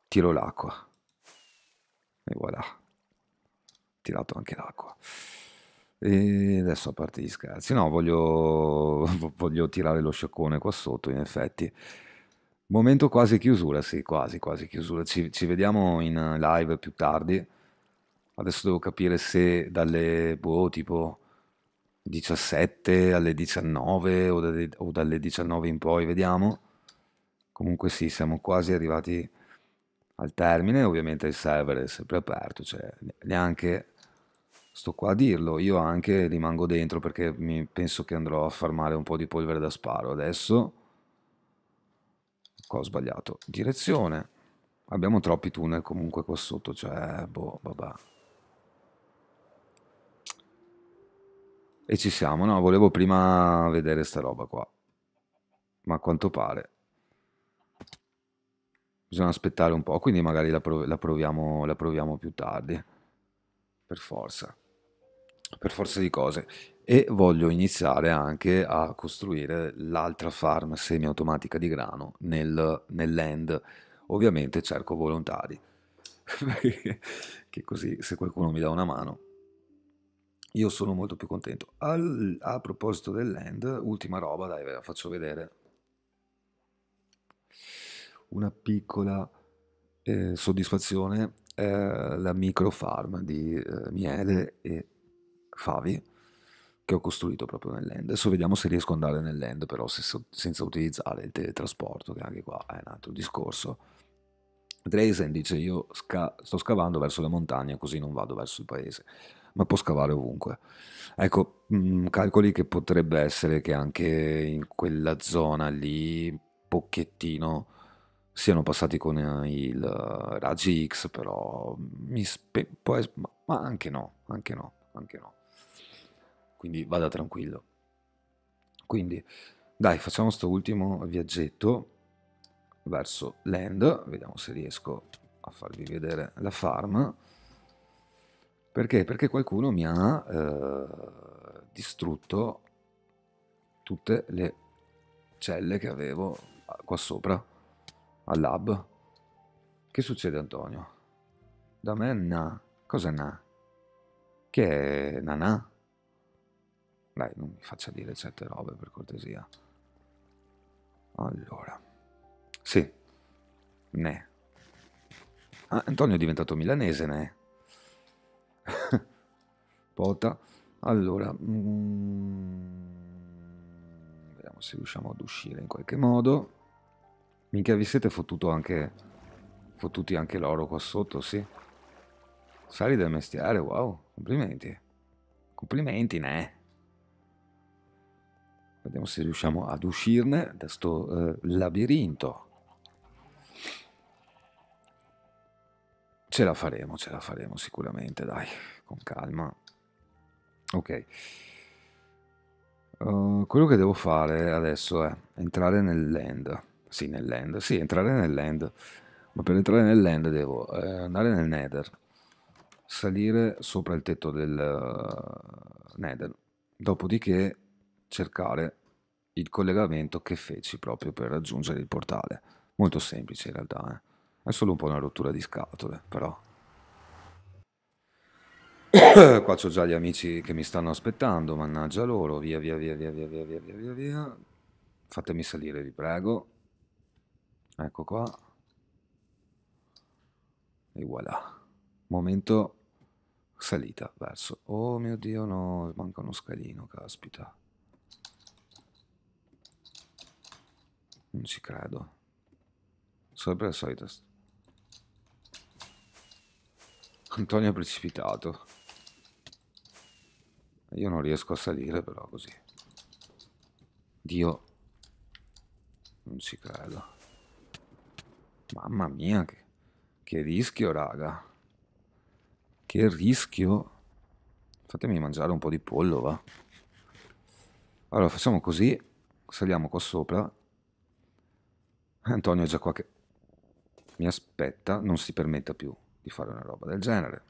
Tiro l'acqua. E voilà. Tirato anche l'acqua. E adesso a parte gli scherzi, no, voglio, voglio tirare lo scioccone qua sotto, in effetti. Momento quasi chiusura, sì, quasi, quasi chiusura. Ci, ci vediamo in eh, live più tardi. Adesso devo capire se dalle, boh, tipo 17 alle 19 o, dalle, o dalle 19 in poi, vediamo. Comunque sì, siamo quasi arrivati al termine. Ovviamente il server è sempre aperto, cioè neanche sto qua a dirlo, io anche rimango dentro perché mi, penso che andrò a farmare un po' di polvere da sparo adesso qua ho sbagliato, direzione, abbiamo troppi tunnel comunque qua sotto, cioè, boh, vabbè. E ci siamo, no, volevo prima vedere sta roba qua, ma a quanto pare bisogna aspettare un po', quindi magari la, prov la, proviamo, la proviamo più tardi, per forza, per forza di cose e voglio iniziare anche a costruire l'altra farm semiautomatica di grano nel, land. Ovviamente cerco volontari, che così se qualcuno mi dà una mano io sono molto più contento. Al, a proposito del land, ultima roba, dai, ve la faccio vedere. Una piccola eh, soddisfazione, eh, la micro farm di eh, miele e favi che ho costruito proprio nell'end. Adesso vediamo se riesco ad andare nell'end, però se, senza utilizzare il teletrasporto, che anche qua è un altro discorso. Drazen dice io sca sto scavando verso la montagna così non vado verso il paese, ma può scavare ovunque. Ecco, mh, mm, calcoli che potrebbe essere che anche in quella zona lì, pochettino, siano passati con eh, il eh, raggi X, però mm, mi spe- poi, ma anche no, anche no, anche no quindi vada tranquillo. Quindi dai, facciamo questo ultimo viaggetto verso land, vediamo se riesco a farvi vedere la farm. Perché? Perché qualcuno mi ha eh, distrutto tutte le celle che avevo qua sopra, al lab. Che succede Antonio? Da me na. Cos'è na? Che è Na? Dai, non mi faccia dire certe robe per cortesia. Allora. Sì. Ne. Ah, Antonio è diventato milanese, ne. Pota. Allora. Mm, vediamo se riusciamo ad uscire in qualche modo. Minchia, vi siete fottuto anche... Fottuti anche l'oro qua sotto, sì. Sali del mestiere, wow. Complimenti. Complimenti, ne. Vediamo se riusciamo ad uscirne da sto eh, labirinto. Ce la faremo, ce la faremo sicuramente, dai, con calma. Ok. Uh, quello che devo fare adesso è entrare nel land. Sì, nel land. Sì, entrare nel land. Ma per entrare nel land devo eh, andare nel nether. Salire sopra il tetto del uh, nether. Dopodiché cercare il collegamento che feci proprio per raggiungere il portale. Molto semplice in realtà, eh? è solo un po' una rottura di scatole, però. Qua c'ho già gli amici che mi stanno aspettando, mannaggia loro, via via via via via via via via via. Fatemi salire, vi prego. Ecco qua. E voilà. Momento salita verso... Oh mio Dio, no, manca uno scalino, caspita. Non ci credo. Sempre la solita... Antonio è precipitato. Io non riesco a salire però così. Dio. Non ci credo. Mamma mia, che, che rischio, raga. Che rischio. Fatemi mangiare un po' di pollo, va. Allora, facciamo così. Saliamo qua sopra Antonio è già qua che mi aspetta, non si permetta più di fare una roba del genere.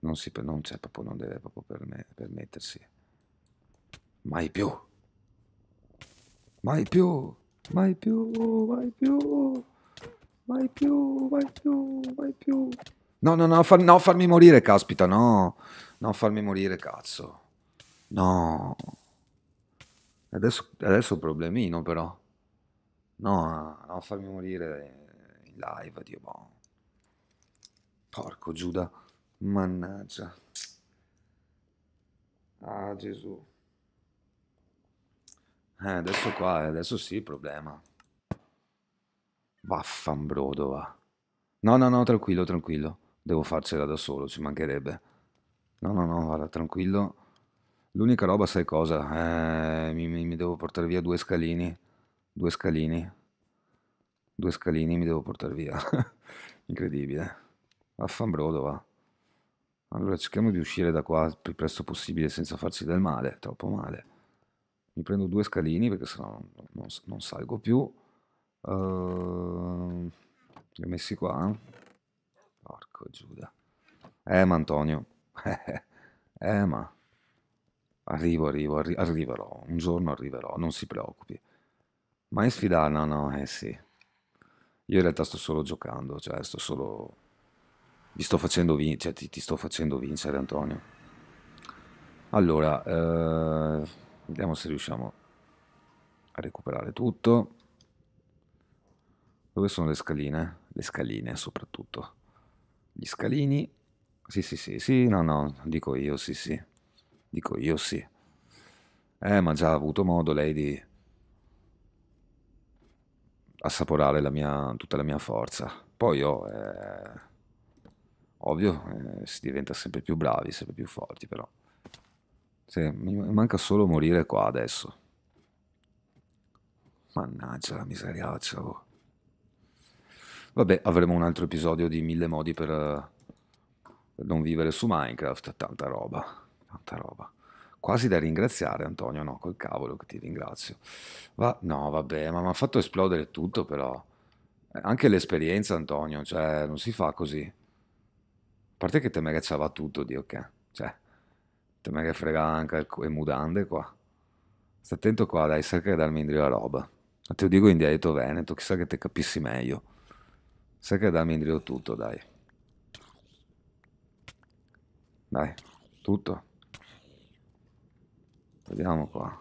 Non si non c'è proprio, non deve proprio permettersi. Mai più. Mai più. Mai più, mai più. Mai più, mai più, mai più. No, no, no, far, no farmi morire, caspita, no. No, farmi morire, cazzo. No. Adesso, adesso un problemino, però. No, no farmi morire in live, Dio buono. Porco Giuda, mannaggia. Ah, Gesù. Eh, adesso qua, eh, adesso sì il problema. Vaffanbrodo, va. No, no, no, tranquillo, tranquillo. Devo farcela da solo, ci mancherebbe. No, no, no, guarda, tranquillo. L'unica roba, sai cosa? Eh, mi, mi devo portare via due scalini due scalini, due scalini mi devo portare via, incredibile, affambrodo va. Allora cerchiamo di uscire da qua il più presto possibile senza farci del male, troppo male. Mi prendo due scalini perché sennò non, non salgo più. Uh, li ho messi qua. Porco Giuda. Eh ma Antonio. eh ma. Arrivo, arrivo, arri arriverò. Un giorno arriverò, non si preoccupi. Ma in sfida no, no, eh sì. Io in realtà sto solo giocando, cioè sto solo... Vi sto facendo vincere, cioè, ti, ti, sto facendo vincere Antonio. Allora, eh, vediamo se riusciamo a recuperare tutto. Dove sono le scaline? Le scaline soprattutto. Gli scalini. Sì, sì, sì, sì, no, no, dico io, sì, sì. Dico io, sì. Eh, ma già ha avuto modo lei di assaporare la mia, tutta la mia forza. Poi oh, eh, ovvio, eh, si diventa sempre più bravi, sempre più forti però. Cioè, mi manca solo morire qua adesso. Mannaggia la miseriaccia. Oh. Vabbè, avremo un altro episodio di mille modi per, eh, per non vivere su Minecraft. Tanta roba, tanta roba quasi da ringraziare Antonio, no, col cavolo che ti ringrazio. Va, no, vabbè, ma mi ha fatto esplodere tutto però. Eh, anche l'esperienza, Antonio, cioè, non si fa così. A parte che te me c'ava tutto, Dio che. Cioè, te me che frega anche le mudande qua. Sta attento qua, dai, sai che darmi indri la roba. Ma te lo dico in dialetto veneto, chissà che te capissi meglio. Sai che darmi indri tutto, dai. Dai, tutto. Vediamo qua.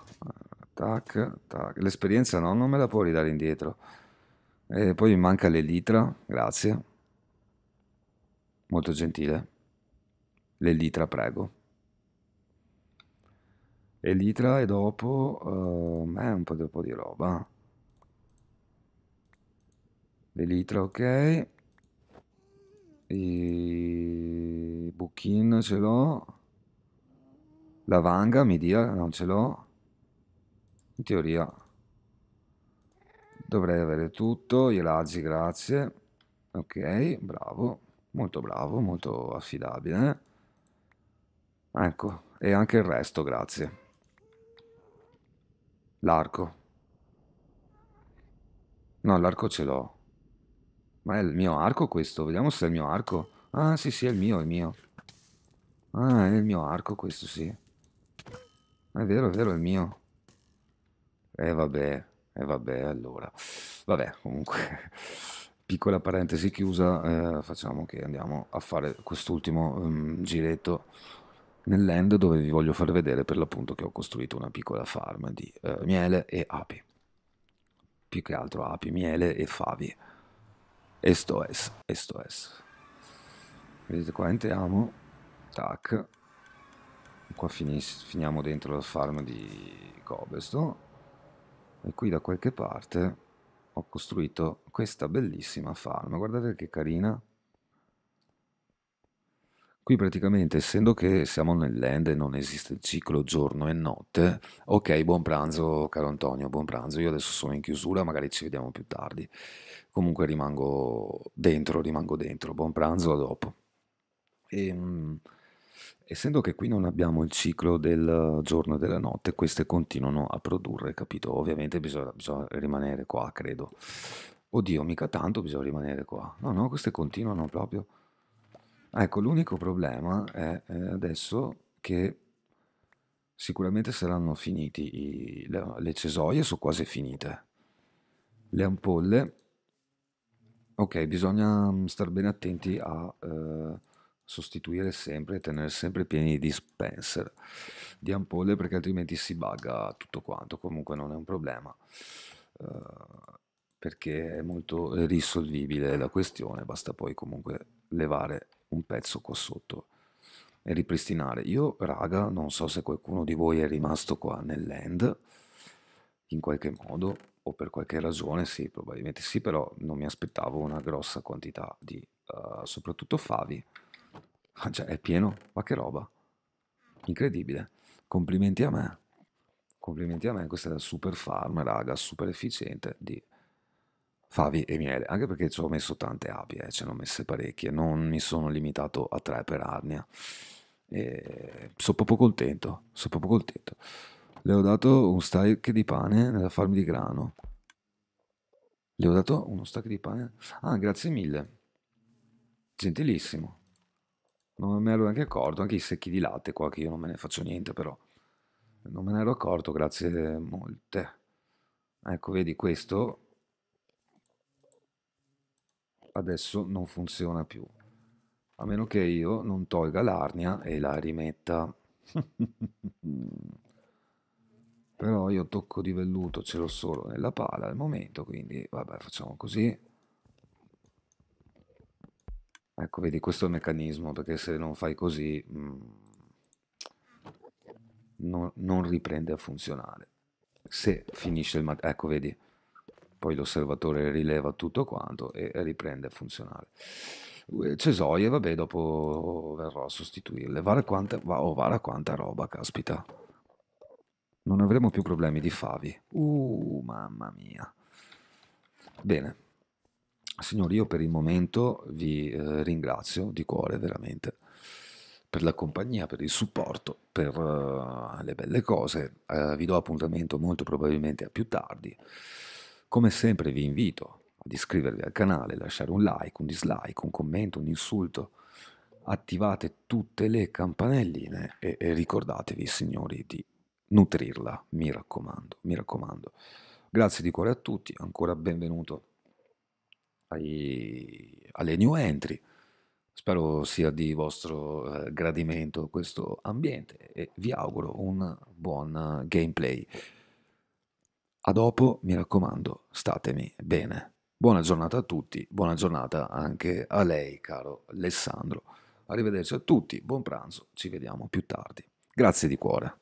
Tac, tac. L'esperienza no, non me la puoi ridare indietro. E poi mi manca l'elitra, grazie. Molto gentile. L'elitra, prego. Elitra e dopo... Uh, eh, un po', di, un po' di roba. L'elitra, ok. E... Buchin ce l'ho. La vanga mi dia, non ce l'ho. In teoria dovrei avere tutto, Ielaggi grazie. Ok, bravo, molto bravo, molto affidabile. Ecco, e anche il resto, grazie. L'arco. No, l'arco ce l'ho. Ma è il mio arco questo? Vediamo se è il mio arco. Ah, sì, sì, è il mio, è il mio. Ah, è il mio arco questo, sì. È vero, è vero, è il mio. E eh, vabbè, e eh, vabbè, allora. Vabbè, comunque, piccola parentesi chiusa, eh, facciamo che andiamo a fare quest'ultimo um, giretto nell'end dove vi voglio far vedere per l'appunto che ho costruito una piccola farm di eh, miele e api. Più che altro api, miele e favi. E sto es, e sto es. Vedete qua entriamo, tac, qua finis, finiamo dentro la farm di cobblestone e qui da qualche parte ho costruito questa bellissima farm, guardate che carina. Qui praticamente, essendo che siamo nel land e non esiste il ciclo giorno e notte, ok, buon pranzo caro Antonio, buon pranzo, io adesso sono in chiusura, magari ci vediamo più tardi. Comunque rimango dentro, rimango dentro, buon pranzo, a dopo. E, ehm, essendo che qui non abbiamo il ciclo del giorno e della notte, queste continuano a produrre, capito? Ovviamente bisogna, bisogna rimanere qua, credo. Oddio, mica tanto bisogna rimanere qua. No, no, queste continuano proprio. Ecco, l'unico problema è, è adesso che sicuramente saranno finiti i, le, le cesoie, sono quasi finite. Le ampolle. Ok, bisogna mm, stare bene attenti a... Eh, sostituire sempre e tenere sempre pieni di dispenser di ampolle perché altrimenti si bugga tutto quanto comunque non è un problema uh, perché è molto risolvibile la questione basta poi comunque levare un pezzo qua sotto e ripristinare io raga non so se qualcuno di voi è rimasto qua nel land in qualche modo o per qualche ragione sì probabilmente sì però non mi aspettavo una grossa quantità di uh, soprattutto favi Ah, cioè, è pieno, ma che roba. Incredibile. Complimenti a me. Complimenti a me, questa è la super farm, raga, super efficiente di favi e miele, anche perché ci ho messo tante api, eh, ce ne ho messe parecchie, non mi sono limitato a tre per arnia. sono proprio contento, sono proprio contento. Le ho dato un stack di pane nella farm di grano. Le ho dato uno stack di pane. Ah, grazie mille. Gentilissimo non me ne ero neanche accorto, anche i secchi di latte qua, che io non me ne faccio niente però, non me ne ero accorto, grazie molte. Ecco, vedi questo, adesso non funziona più, a meno che io non tolga l'arnia e la rimetta. però io tocco di velluto ce l'ho solo nella pala al momento, quindi vabbè facciamo così. Ecco, vedi, questo è il meccanismo, perché se non fai così mh, mm, non, non, riprende a funzionare. Se finisce il materiale, ecco, vedi, poi l'osservatore rileva tutto quanto e riprende a funzionare. Cesoie, vabbè, dopo verrò a sostituirle. Vara quanta, va, oh, vara quanta roba, caspita. Non avremo più problemi di favi. Uh, mamma mia. Bene. Signori, io per il momento vi eh, ringrazio di cuore veramente per la compagnia, per il supporto, per uh, le belle cose. Uh, vi do appuntamento molto probabilmente a più tardi. Come sempre vi invito ad iscrivervi al canale, lasciare un like, un dislike, un commento, un insulto. Attivate tutte le campanelline e, e ricordatevi, signori, di nutrirla, mi raccomando, mi raccomando. Grazie di cuore a tutti, ancora benvenuto ai, alle new entry. Spero sia di vostro eh, gradimento questo ambiente e vi auguro un buon gameplay. A dopo, mi raccomando, statemi bene. Buona giornata a tutti, buona giornata anche a lei, caro Alessandro. Arrivederci a tutti, buon pranzo, ci vediamo più tardi. Grazie di cuore.